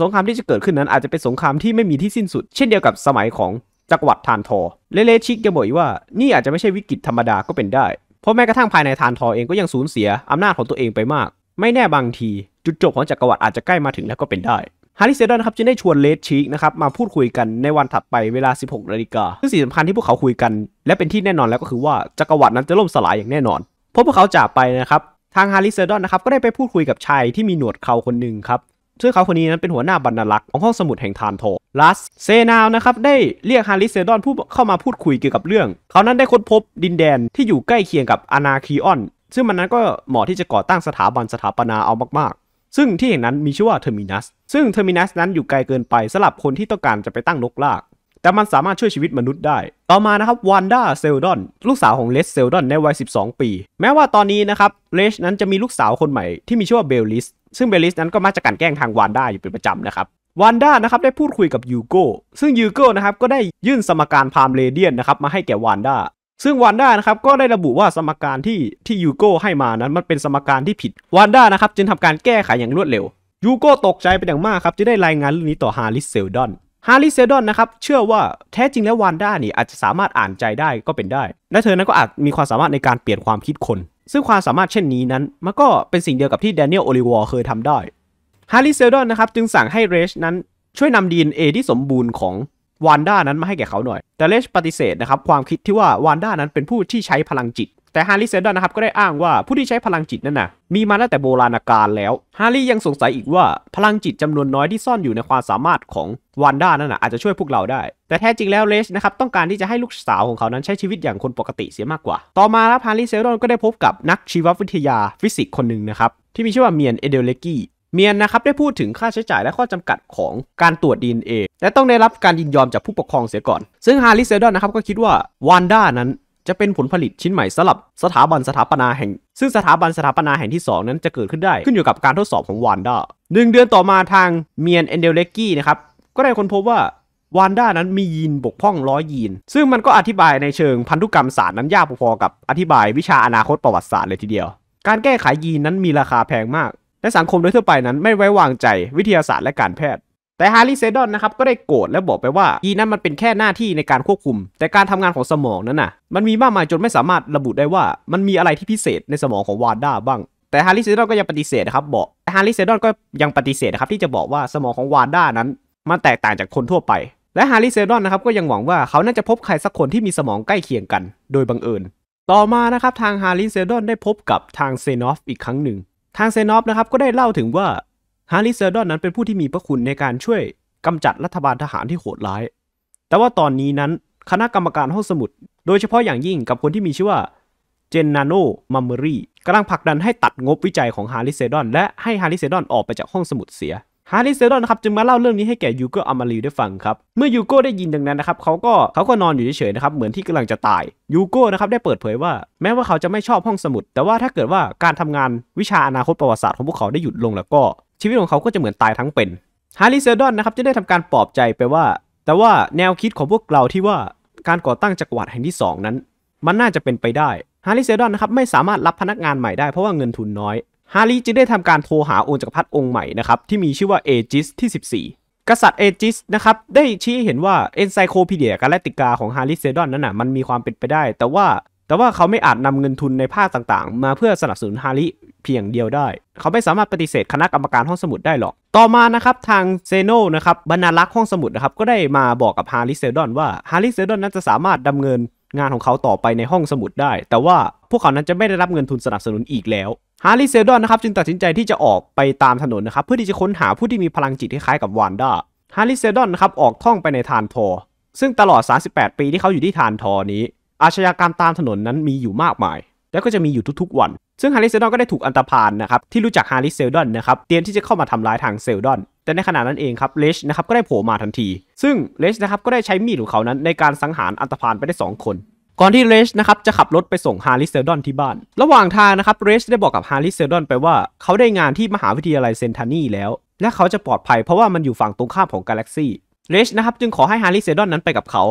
สงครามที่จะเกิดขึ้นนั้นอาจจะเป็นสงครามที่ไม่มีที่สิ้นสุด เช่นเดียวกับสมัยของจักรวรรดิทานทอเลเลชิกยังบอกอีกว่า นี่อาจจะไม่ใช่วิกฤตธรรมดาก็เป็นได้เพราะแม้กระทั่งภายในฐานทอเองก็ยังสูญเสีย อำนาจของตัวเองไปมาก ไม่แน่บางที จุดจบของจักรวรรดิอาจจะใกล้มาถึงแล้วก็เป็นได้ฮาริเซดอนครับจึงได้ชวนเลดชิกนะครับมาพูดคุยกันในวันถัดไปเวลา 16นาฬิกาซึ่งสิ่งสำคัญที่พวกเขาคุยกันและเป็นที่แน่นอนแล้วก็คือว่าจักรวรรดินั้นจะล่มสลายอย่างแน่นอนเพราะพวกเขาจากไปนะครับทางฮาริเซดอนนะครับก็ได้ไปพูดคุยกับชายที่มีหนวดเขาคนหนึ่งครับซึ่งเขาคนนี้นั้นเป็นหัวหน้าบรรณักษ์ของห้องสมุดแห่งทานโทลัสเซนาวนะครับได้เรียกฮาริเซดอนผู้เข้ามาพูดคุยเกี่ยวกับเรื่อง เขานั้นได้ค้นพบดินแดนที่อยู่ใกล้เคียงกับอนาคีออน ซึ่งมันนั้นก็เหมาะที่จะก่อตั้งสถาบันสถาปนาเอามากๆ ซึ่งที่แห่งนั้นมีชื่อว่าเทอร์มินัส ซึ่งเทอร์มินัสนั้นอยู่ไกลเกินไปสำหรับคนที่ต้องการจะไปตั้งนกลาก แต่มันสามารถช่วยชีวิตมนุษย์ได้ ต่อมานะครับวานด้าเซลดอนลูกสาวของเลสเซลดอนในวัย 12 ปี แม้ว่าตอนนี้นะครับเลสนั้นจะมีลูกสาวคนใหม่ที่มีชื่อว่าเบลลิสซึ่งเบลิสนั้นก็มักจะกันแกล้งทางวานด้าอยู่เป็นประจำนะครับ วานด้านะครับได้พูดคุยกับยูโก้ซึ่งยูโก้นะครับก็ได้ยื่นสมการพามเรเดียนนะครับมาให้แก่วานด้าซึ่งวานด้านะครับก็ได้ระบุว่าสมการที่ที่ยูโก้ให้มานั้น มันเป็นสมการที่ผิด วานด้านะครับจึงทำการแก้ไขอย่างรวดเร็วยูโก้ตกใจเป็นอย่างมากครับจึงได้รายงานเรื่องนี้ต่อฮาริสเซลดอนฮาริเซดอน นะครับ เชื่อว่าแท้จริงแล้ววานด้านี่อาจจะสามารถอ่านใจได้ก็เป็นได้ และเธอนั้นก็อาจมีความสามารถในการเปลี่ยนความคิดคน ซึ่งความสามารถเช่นนี้นั้น มันก็เป็นสิ่งเดียวกับที่แดเนียลโอลิวอร์เคยทำได้ ฮาริเซดอน นะครับ จึงสั่งให้เรชนั้นช่วยนำดีเอนเอที่สมบูรณ์ของวานด้านั้นมาให้แก่เขาหน่อย แต่เรชปฏิเสธนะครับความคิดที่ว่าวานด้านั้นเป็นผู้ที่ใช้พลังจิตแต่ฮารีเซนดอนนะครับก็ได้อ้างว่าผู้ที่ใช้พลังจิตนั่นน่ะมีมาตั้งแต่โบราณกาลแล้วฮารียังสงสัยอีกว่าพลังจิตจำนวนน้อยที่ซ่อนอยู่ในความสามารถของวานด้านั่นน่ะอาจจะช่วยพวกเราได้ แต่แท้จริงแล้วเลชนะครับต้องการที่จะให้ลูกสาวของเขานั้นใช้ชีวิตอย่างคนปกติเสียมากกว่า ต่อมาแล้วฮารีเซนดอนก็ได้พบกับนักชีววิทยาฟิสิกส์คนหนึ่งนะครับที่มีชื่อว่าเมียนเอเดเลกี้เมียนนะครับได้พูดถึงค่าใช้จ่ายและข้อจำกัดของการตรวจ DNA และต้องได้รับการยินยอมจากผู้ปกครองเสียก่อน ซึ่งฮาริเซดอนนะครับก็คิดว่าวานด้านั้นจะเป็นผลผลิตชิ้นใหม่สำหรับสถาบันสถาปนาแห่ง ซึ่งสถาบันสถาปนาแห่งที่ 2 นั้นจะเกิดขึ้นได้ขึ้นอยู่กับการทดสอบของวานด้าหนึ่งเดือนต่อมาทางเมียนเอนเดลเลกกี้นะครับ ก็ได้ค้นพบว่าวานด้านั้นมียีนบกพร่องร้อยยีน ซึ่งมันก็อธิบายในเชิงพันธุกรรมศาสตร์นั้นยากพอๆกับอธิบายวิชาอนาคตประวัติศาสตร์เลยทีเดียว การแก้ไขยีนนั้นมีราคาแพงมากและสังคมโดยทั่วไปนั้นไม่ไว้วางใจวิทยาศาสตร์และการแพทย์แต่ฮาริเซดอนนะครับก็ได้โกรธและบอกไปว่าอีนั้นมันเป็นแค่หน้าที่ในการควบคุม แต่การทำงานของสมองนั้นน่ะมันมีมากมายจนไม่สามารถระบุได้ว่ามันมีอะไรที่พิเศษในสมองของวานด้าบ้าง แต่ฮาริเซดอนก็ยังปฏิเสธนะครับบอกฮาริเซดอนก็ยังปฏิเสธนะครับที่จะบอกว่าสมองของวานด้านั้นมันแตกต่างจากคนทั่วไป และฮาริเซดอนนะครับก็ยังหวังว่าเขาน่าจะพบใครสักคนที่มีสมองใกล้เคียงกันโดยบังเอิญต่อมานะครับทางฮาริเซดอนได้พบกับทางเซนอฟอีกครั้งหนึ่งทางเซนอฟนะครับก็ได้เล่าถึงว่าฮาริเซอร์ดอนนั้นเป็นผู้ที่มีพระคุณในการช่วยกำจัดรัฐบาลทหารที่โหดร้าย แต่ว่าตอนนี้นั้นคณะกรรมการห้องสมุด โดยเฉพาะอย่างยิ่งกับคนที่มีชื่อว่าเจนนาโนมัมเมอรี่กำลังผลักดันให้ตัดงบวิจัยของฮาริเซดอนและให้ฮาริเซดอนออกไปจากห้องสมุดเสีย ฮาริเซดอนนะครับจึงมาเล่าเรื่องนี้ให้แก่ยูโกอามารีได้ฟังครับ เมื่อยูโกได้ยินดังนั้นนะครับเขาก็เขาก็นอนอยู่เฉยๆนะครับเหมือนที่กำลังจะตาย ยูโกนะครับได้เปิดเผยว่า แม้ว่าเขาจะไม่ชอบห้องสมุด แต่ว่าถ้าเกิดว่าการทำงานวิชาอนาคตประวัติศาสตร์ของพวกเขาได้หยุดลงแล้วก็ชีวิตของเขาก็จะเหมือนตายทั้งเป็น ฮาริเซดอนนะครับ จะได้ทำการปลอบใจไปว่า แต่ว่าแนวคิดของพวกเราที่ว่า การก่อตั้งจักรวรรดิแห่งที่ 2 นั้น มันน่าจะเป็นไปได้ ฮาริเซดอนนะครับ ไม่สามารถรับพนักงานใหม่ได้ เพราะว่าเงินทุนน้อย ฮาริจึงได้ทำการโทรหาองค์จักรพรรดิองค์ใหม่นะครับ ที่มีชื่อว่าเอจิสที่ 14กษัตริย์เอจิสนะครับ ได้ชี้เห็นว่าเอนไซโคพีเดียกาแลติกาของฮาริเซดอนนั้นน่ะ มันมีความเป็นไปได้ แต่ว่าแต่ว่าเขาไม่อาจนำเงินทุนในภาคต่างๆ มาเพื่อสนับสนุนฮาริเพียงเดียวได้ เขาไม่สามารถปฏิเสธคณะกรรมการห้องสมุดได้หรอก ต่อมานะครับทางเซโนนะครับบรรณารักษ์ห้องสมุดนะครับก็ได้มาบอกกับฮาริเซดอนว่าฮาริเซดอนนั้นจะสามารถดำเนินงานของเขาต่อไปในห้องสมุดได้ แต่ว่าพวกเขานั้นจะไม่ได้รับเงินทุนสนับสนุนอีกแล้ว ฮาริเซดอนนะครับจึงตัดสินใจที่จะออกไปตามถนนนะครับเพื่อที่จะค้นหาผู้ที่มีพลังจิตคล้ายกับวานด้า ฮาริเซดอนนะครับออกท่องไปในทานทอ ซึ่งตลอด 38 ปีที่เขาอยู่ที่ทานทอนี้อาชญากรรมตามถนนนั้นมีอยู่มากมาย แล้วก็จะมีอยู่ทุกๆวัน ซึ่งฮาริเซลดอนก็ได้ถูกอันตรพานนะครับ ที่รู้จักฮาริเซลดอนนะครับ เตรียมที่จะเข้ามาทำร้ายทางเซลดอน แต่ในขณะนั้นเองครับเลชนะครับก็ได้โผล่มาทันที ซึ่งเลชนะครับก็ได้ใช้มีดของเขานั้นในการสังหารอันตรพานไปได้2คน ก่อนที่เรชนะครับจะขับรถไปส่งฮาริเซลดอนที่บ้าน ระหว่างทางนะครับ เรชได้บอกกับฮาริเซลดอนไปว่า เขาได้งานที่มหาวิทยาลัยเซนทานีแล้ว และเขาจะปลอดภัยเพราะว่ามันอยู่ฝั่งตรงข้ามของกาแล็กซี่ เรชนะครับจึงขอให้ฮาริเซลดอนนั้นไปกับเขา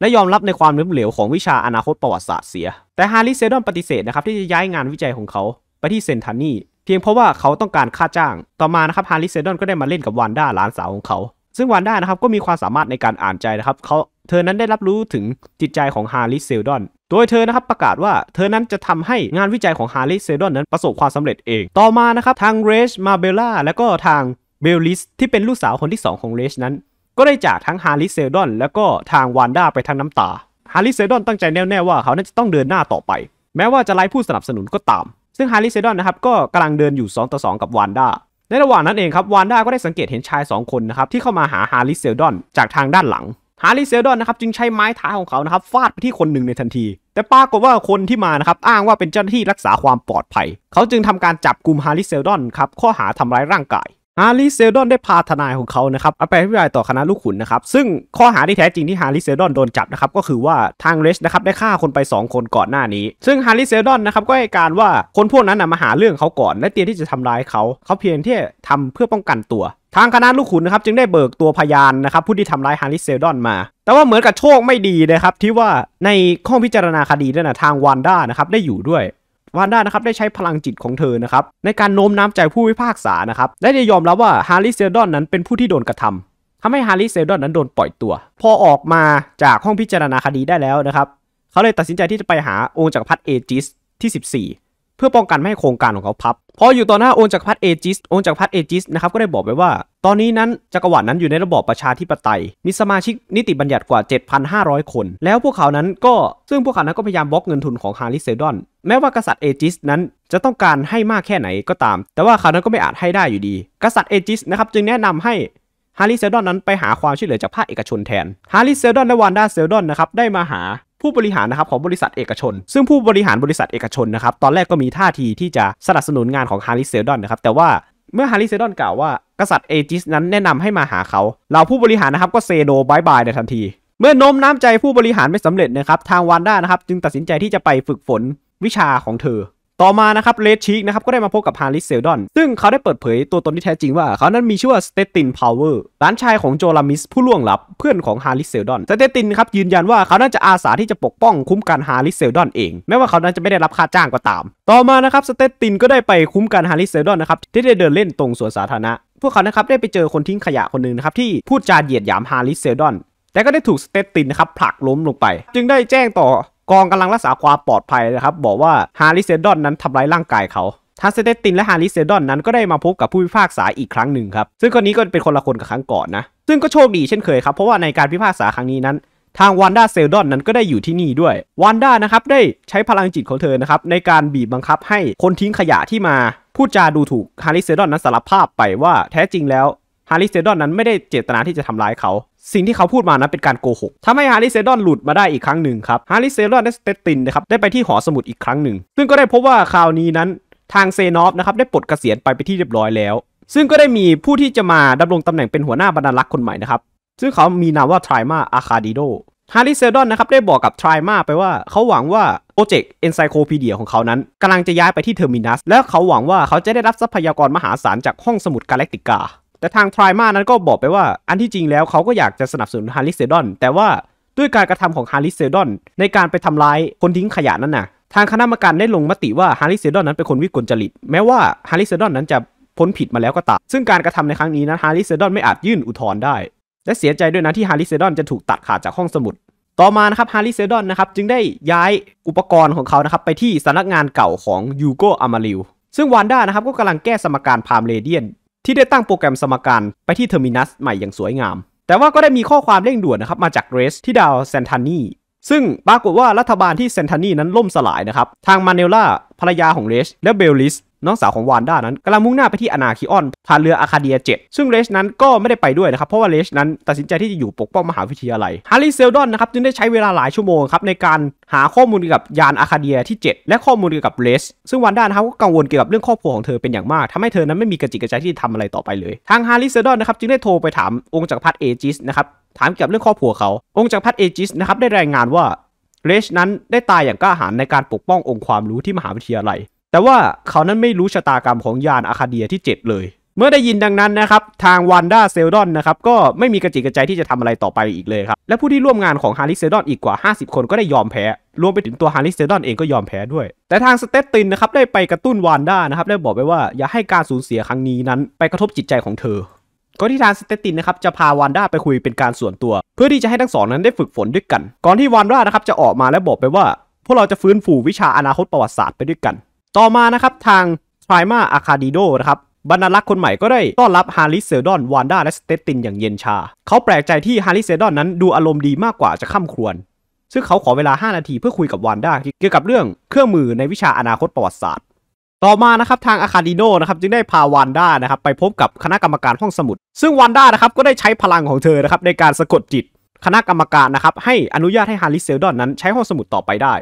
และยอมรับในความล้มเหลวของวิชาอนาคตประวัติศาสตร์เสีย แต่ฮาริเซดอนปฏิเสธนะครับที่จะย้ายงานวิจัยของเขาไปที่เซนทานีเพียงเพราะว่าเขาต้องการค่าจ้าง ต่อมานะครับฮาริเซดอนก็ได้มาเล่นกับวานด้าหลานสาวของเขา ซึ่งวานด้านะครับก็มีความสามารถในการอ่านใจนะครับเขาเธอนั้นได้รับรู้ถึงจิตใจของฮาริเซดอน โดยเธอนะครับประกาศว่า เธอนั้นจะทำให้งานวิจัยของฮาริเซดอนนั้นประสบความสำเร็จเอง ต่อมานะครับทางเรชมาเบล่าและก็ทางเบลลิสที่เป็นลูกสาวคนที่ 2 ของเรชนั้นก็ได้จากทั้งฮาริเซลดอนแล้วก็ทางวานด้าไปทางน้ำตาฮาริเซลดอนตั้งใจแน่วแน่ว่าเขาน่าจะต้องเดินหน้าต่อไป แม้ว่าจะไล่ผู้สนับสนุนก็ตาม ซึ่งฮาริเซลดอนนะครับก็กำลังเดินอยู่ 2 ต่อ 2 กับวานด้าในระหว่างนั้นเองครับวานด้าก็ได้สังเกตเห็นชาย 2 คนนะครับที่เข้ามาหาฮาริเซลดอนจากทางด้านหลังฮาริเซลดอนนะครับจึงใช้ไม้ท้าของเขานะครับฟาดไปที่คนหนึ่งในทันทีแต่ปรากฏว่าคนที่มานะครับอ้างว่าเป็นเจ้าหน้าที่รักษาความปลอดภัย เขาจึงทำการจับกลุ่มฮาริเซลดอนครับข้อหาทำร้ายร่างกายฮาร์ลีเซลดอนได้พาทนายของเขา นะครับ เอาไปพิจารณาต่อคณะลูกขุนนะครับ ซึ่งข้อหาที่แท้จริงที่ฮาร์ลีเซลดอนโดนจับนะครับ ก็คือว่าทางเรชนะครับได้ฆ่าคนไป 2 คนก่อนหน้านี้ ซึ่งฮาร์ลีเซลดอนนะครับก็ให้การว่าคนพวกนั้นนะมาหาเรื่องเขาก่อน และเตรียมที่จะทำร้ายเขา เขาเพียงที่ทำเพื่อป้องกันตัว ทางคณะลูกขุนนะครับจึงได้เบิกตัวพยานนะครับผู้ที่ทำร้ายฮาริเซลดอนมา แต่ว่าเหมือนกับโชคไม่ดีนะครับที่ว่าในข้อพิจารณาคดีนั้นนะทางวานด้านะครับได้อยู่ด้วยวานด้านะครับได้ใช้พลังจิตของเธอนะครับในการโน้มน้าวใจผู้พิพากษานะครับและได้ยอมรับว่าฮาริเซดอนนั้นเป็นผู้ที่โดนกระทำ ทำให้ฮาริเซดอนนั้นโดนปล่อยตัว พอออกมาจากห้องพิจารณาคดีได้แล้วนะครับเขาเลยตัดสินใจที่จะไปหาองค์จักรพรรดิเอจิสที่ 14 เพื่อป้องกันไม่ให้โครงการของเขาพับ พออยู่ต่อหน้าองค์จักรพรรดิเอจิสองค์จักรพรรดิเอจิสนะครับก็ได้บอกไปว่า ตอนนี้นั้นจักรวรรดินั้นอยู่ในระบอบประชาธิปไตย มีสมาชิกนิติบัญญัติกว่า 7,500 คน แล้วพวกเขานั้นก็ซึ่งพวกเขานั้นก็พยายามบล็อกเงินทุนของฮาริเซดอนแม้ว่ากษัตริย์เอจิสนั้นจะต้องการให้มากแค่ไหนก็ตาม แต่ว่าเขานั้นก็ไม่อาจให้ได้อยู่ดี กษัตริย์เอจิสนะครับจึงแนะนำให้ฮาริเซลดอนนั้นไปหาความช่วยเหลือจากภาคเอกชนแทน ฮาริเซลดอนและวานดาเซลดอนนะครับได้มาหาผู้บริหารนะครับของบริษัทเอกชน ซึ่งผู้บริหารบริษัทเอกชนนะครับตอนแรกก็มีท่าทีที่จะสนับสนุนงานของฮาริเซลดอนนะครับ แต่ว่าเมื่อฮาริเซลดอนกล่าวว่ากษัตริย์เอจิส นั้นแนะนำให้มาหาเขา เราผู้บริหารนะครับก็เซโนบายบายในทันที เมื่อโน้มน้ำใจผู้บริหารไม่สำเร็จนะครับทางวานด้านะครับจึงตัดสินใจที่จะไปฝึกฝนวิชาของเธอ ต่อมานะครับเลดชิกนะครับก็ได้มาพบกับฮาริสเซลดอนซึ่งเขาได้เปิดเผยตัวตนที่แท้จริงว่าเขานั้นมีชื่อว่าสเตตินพาวเวอร์หลานชายของโจลามิสผู้ล่วงลับเพื่อนของฮาริสเซลดอนสเตตินครับยืนยันว่าเขานั่นจะอาสาที่จะปกป้องคุ้มกันฮาริสเซลดอนเอง แม้ว่าเขานั้นจะไม่ได้รับค่าจ้างก็ตาม ต่อมานะครับสเตตินก็ได้ไปคุ้มกันฮาริสเซลดอนนะครับที่ได้เดินเล่นตรงสวนสาธารณะพวกเขานะครับได้ไปเจอคนทิ้งขยะคนหนึ่งนะครับที่พูดจาเหยียดหยามฮาริสเซลดอนแต่ก็ได้ถูกสเตตินนะครับผลักล้มลงไป จึงได้แจ้งต่อกองกำลังรักษาความปลอดภัยนะครับบอกว่าฮาริเซดอนนั้นทำร้ายร่างกายเขาทัสเตตินและฮาริเซดอนนั้นก็ได้มาพบกับผู้พิพากษาอีกครั้งหนึ่งครับ ซึ่งคนนี้ก็เป็นคนละคนกับครั้งก่อนนะ ซึ่งก็โชคดีเช่นเคยครับ เพราะว่าในการพิพากษาครั้งนี้นั้น ทางวานด้าเซลดอนนั้นก็ได้อยู่ที่นี่ด้วย วานด้านะครับได้ใช้พลังจิตของเธอนะครับในการบีบบังคับให้คนทิ้งขยะที่มาพูดจาดูถูกฮาริเซดอนนั้นสารภาพไปว่าแท้จริงแล้วฮาริเซดอนนั้นไม่ได้เจตนาที่จะทำร้ายเขาสิ่งที่เขาพูดมานั้นเป็นการโกหกทำให้ฮาริเซดอนหลุดมาได้อีกครั้งหนึ่งครับฮาริเซดอนและสเตตินนะครับได้ไปที่หอสมุดอีกครั้งหนึ่ง ซึ่งก็ได้พบว่าคราวนี้นั้นทางเซนอฟนะครับได้ปลดเกษียณไปไปที่เรียบร้อยแล้ว ซึ่งก็ได้มีผู้ที่จะมาดำรงตำแหน่งเป็นหัวหน้าบรรลักษ์คนใหม่นะครับซึ่งเขามีนามว่าทรมาอาคาดิโดฮาริเซดอนนะครับได้บอกกับทรมาไปว่าเขาหวังว่าโปรเจกต์เอนไซโคพีเดียของเขานั้นกำลังจะย้ายไปที่เทอร์มินัสและเขาหวังว่าเขาจะได้รับทรัพยากรมหาศาลจากห้องสมุดกาแล็กติกาแต่ทางทริมานั้นก็บอกไปว่าอันที่จริงแล้วเขาก็อยากจะสนับสนุนฮาริเซดอนแต่ว่าด้วยการกระทำของฮาริเซดอนในการไปทำร้ายคนทิ้งขยะนั้นน่ะทางคณะกรรมการได้ลงมติว่าฮาริเซดอนนั้นเป็นคนวิกลจริตแม้ว่าฮาริเซดอนนั้นจะพ้นผิดมาแล้วก็ตามซึ่งการกระทำในครั้งนี้นะฮาริเซดอนไม่อาจยื่นอุทธรณ์ได้ และเสียใจด้วยนะที่ฮาริเซดอนจะถูกตัดขาดจากห้องสมุดต่อมานะครับฮาริเซดอนนะครับจึงได้ย้ายอุปกรณ์ของเขานะครับไปที่สำนักงานเก่าของยูโกอามาริวซึ่งวานด้านะครับก็กำลังแก้สมการพามเรเดียนที่ได้ตั้งโปรแกรมสมการไปที่เทอร์มินัสใหม่อย่างสวยงาม แต่ว่าก็ได้มีข้อความเร่งด่วนนะครับมาจากเรสที่ดาวเซนทานีซึ่งปรากฏว่ารัฐบาลที่เซนทานีนั้นล่มสลายนะครับ ทางมาเนล่าภรรยาของเรสและเบลลิสน้องสาวของวานด้านั้นกำลังมุ่งหน้าไปที่อนาคิออน ผ่านเรืออาคาเดีย 7 ซึ่งเลชนั้นก็ไม่ได้ไปด้วยนะครับ เพราะว่าเลชนั้นตัดสินใจที่จะอยู่ปกป้องมหาวิทยาลัยฮาริเซลดอนนะครับจึงได้ใช้เวลาหลายชั่วโมงครับ ในการหาข้อมูลเกี่ยวกับยานอาคาเดียที่ 7 และข้อมูลเกี่ยวกับเลชซึ่งวานด้านะครับก็กังวลเกี่ยวกับเรื่องครอบครัวของเธอเป็นอย่างมากทำให้เธอนั้นไม่มีกระจิกกระใจที่จะทำอะไรต่อไปเลยทางฮาริเซลดอนนะครับจึงได้โทรไปถามองค์จักรพรรดิเอจิสนะครับถามเกี่ยวกับเรื่องครอบครัวเขา องค์จักรพรรดิเอจิสนะครับได้รายงานว่าเรชนั้นได้ตายอย่างกล้าหาญในการปกป้ององค์ความรู้ที่มหาวิทยาลัยแต่ว่าเขานั้นไม่รู้ชะตากรรมของยานอาคาเดียที่ 7 เลย เมื่อได้ยินดังนั้นนะครับ ทางวันด้าเซลดอนนะครับก็ไม่มีกระจิกกระใจที่จะทำอะไรต่อไปอีกเลยครับ และผู้ที่ร่วมงานของฮาริเซลดอนอีกกว่า 50 คนก็ได้ยอมแพ้ รวมไปถึงตัวฮาริเซลดอนเองก็ยอมแพ้ด้วย แต่ทางสเตตตินนะครับได้ไปกระตุ้นวานด้านะครับได้บอกไปว่าอย่าให้การสูญเสียครั้งนี้นั้นไปกระทบจิตใจของเธอก่อนที่ทางสเตตินนะครับจะพาวานด้าไปคุยเป็นการส่วนตัว เพื่อที่จะให้ทั้งสองนั้นได้ฝึกฝนด้วยกัน ก่อนที่วานด้านะครับจะออกมาและบอกไปว่าพวกเราจะฟื้นฟูวิชาอนาคตประวัติศาสตร์ไปด้วยกันต่อมานะครับทางทริมาอาคาดิโดนะครับบรรลักษ์คนใหม่ก็ได้ต้อนรับฮาริสเซดอนวานด้าและสเตตินอย่างเย็นชา เขาแปลกใจที่ฮาริสเซดอนนั้นดูอารมณ์ดีมากกว่าจะข้ามครวนซึ่งเขาขอเวลา 5 นาทีเพื่อคุยกับวานด้าเกี่ยวกับเรื่องเครื่องมือในวิชาอนาคตประวัติศาสตร์ต่อมานะครับทางอาคาดิโนนะครับจึงได้พาวานด้านะครับไปพบกับคณะกรรมการห้องสมุด ซึ่งวานด้านะครับก็ได้ใช้พลังของเธอนะครับในการสะกดจิต คณะกรรมการนะครับให้อนุญาตให้ฮาริสเซดอนนั้นใช้ห้องสมุดต่อไปได้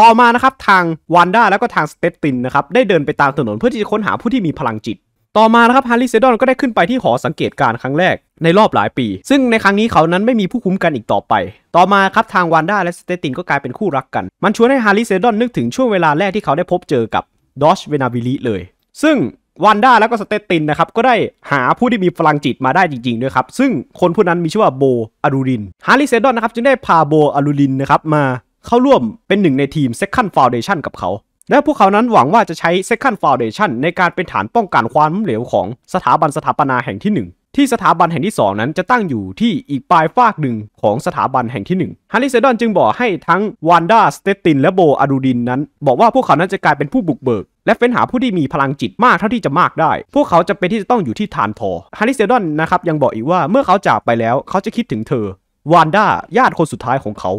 ต่อมานะครับทางวานด้าแล้วก็ทางสเตตตินนะครับได้เดินไปตามถนนเพื่อที่จะค้นหาผู้ที่มีพลังจิต ต่อมานะครับฮาริเซดอนก็ได้ขึ้นไปที่หอสังเกตการครั้งแรกในรอบหลายปี ซึ่งในครั้งนี้เขานั้นไม่มีผู้คุ้มกันอีกต่อไป ต่อมาครับทางวานด้าและสเตตินก็กลายเป็นคู่รักกัน มันชวนให้ฮาริเซดอนนึกถึงช่วงเวลาแรกที่เขาได้พบเจอกับดอชเวนาวิลีเลย ซึ่งวานด้าแล้วก็สเตตินนะครับก็ได้หาผู้ที่มีพลังจิตมาได้จริงๆด้วยครับซึ่งคนผู้นั้นมีชื่อว่าโบอารูรินฮาริเซดอนนะครับจึงได้พาโบอารูรินนะครับมาเข้าร่วมเป็นหนึ่งในทีม Second Foundation กับเขา และพวกเขานั้นหวังว่าจะใช้ Second Foundation ในการเป็นฐานป้องกันความล้มเหลวของสถาบันสถาปนาแห่งที่ 1 ที่สถาบันแห่งที่ 2 นั้นจะตั้งอยู่ที่อีกปลายฟากหนึ่งของสถาบันแห่งที่1ฮาริเซดอนจึงบอกให้ทั้งวานดาสเตตินและโบอาดูดินนั้น บอกว่าพวกเขานั้นจะกลายเป็นผู้บุกเบิก และเฟ้นหาผู้ที่มีพลังจิตมากเท่าที่จะมากได้ พวกเขาจะเป็นที่จะต้องอยู่ที่ฐานพอฮาริเซดอนนะครับยังบอกอีกว่าเมื่อเขาจากไปแล้วเขาจะคิดถึงเธอวานดาญาติคนสุดท้ายของเขา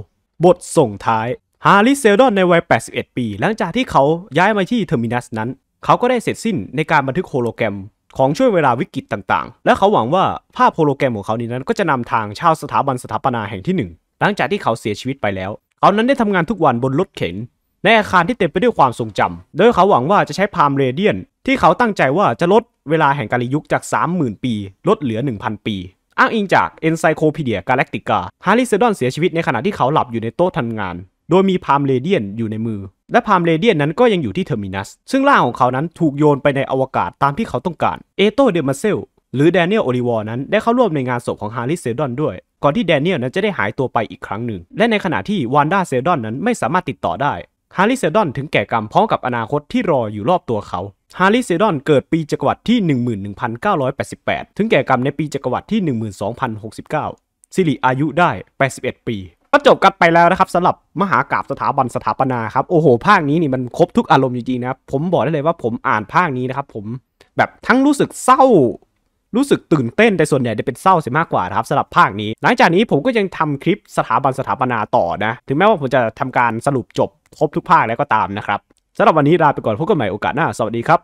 บทส่งท้าย ฮาริเซลดอนในวัย 81 ปี หลังจากที่เขาย้ายมาที่เทอร์มินัสนั้น เขาก็ได้เสร็จสิ้นในการบันทึกโฮโลแกรมของช่วยเวลาวิกฤตต่างๆ และเขาหวังว่าภาพโฮโลแกรมของเขานี้นั้นก็จะนำทางชาวสถาบันสถาปนาแห่งที่ 1 หลังจากที่เขาเสียชีวิตไปแล้ว เขานั้นได้ทำงานทุกวันบนรถเข็น ในอาคารที่เต็มไปด้วยความทรงจำ โดยเขาหวังว่าจะใช้พามเรเดียน ที่เขาตั้งใจว่าจะลดเวลาแห่งการยุคจาก 30,000 ปี ลดเหลือ 1,000 ปีอ้างอิงจาก Encyclopedia Galactica ฮาริเซดอนเสียชีวิตในขณะที่เขาหลับอยู่ในโต๊ะทำงาน โดยมีพามเรเดียนอยู่ในมือ และพามเรเดียนนั้นก็ยังอยู่ที่เทอร์มินัส ซึ่งร่างของเขานั้นถูกโยนไปในอวกาศตามที่เขาต้องการ เอโตเดมาเซลหรือแดเนียลโอลิวอร์นั้นได้เข้าร่วมในงานศพของฮาริเซดอนด้วย ก่อนที่แดเนียลนั้นจะได้หายตัวไปอีกครั้งหนึ่ง และในขณะที่วานด้าเซดอนนั้นไม่สามารถติดต่อได้ ฮาริเซดอนถึงแก่กรรมพร้อมกับอนาคตที่รออยู่รอบตัวเขาฮาริเซดอน เกิดปีจักรวรรดิที่ 11,988 ถึงแก่กรรมในปีจักรวรรดิที่ 12,069 สิริอายุได้ 81 ปี ก็จบกันไปแล้วนะครับสำหรับมหากราบสถาบันสถาปนาครับ โอ้โหภาคนี้นี่มันครบทุกอารมณ์จริงๆนะผมบอกได้เลยว่าผมอ่านภาคนี้นะครับผมแบบทั้งรู้สึกเศร้ารู้สึกตื่นเต้นแต่ส่วนใหญ่จะเป็นเศร้าเสียมากกว่านะครับสำหรับภาคนี้ หลังจากนี้ผมก็ยังทำคลิปสถาบันสถาปนาต่อนะ ถึงแม้ว่าผมจะทำการสรุปจบครบทุกภาคแล้วก็ตามนะครับสำหรับวันนี้ลาไปก่อนพบกันใหม่โอกาสหน้า สวัสดีครับ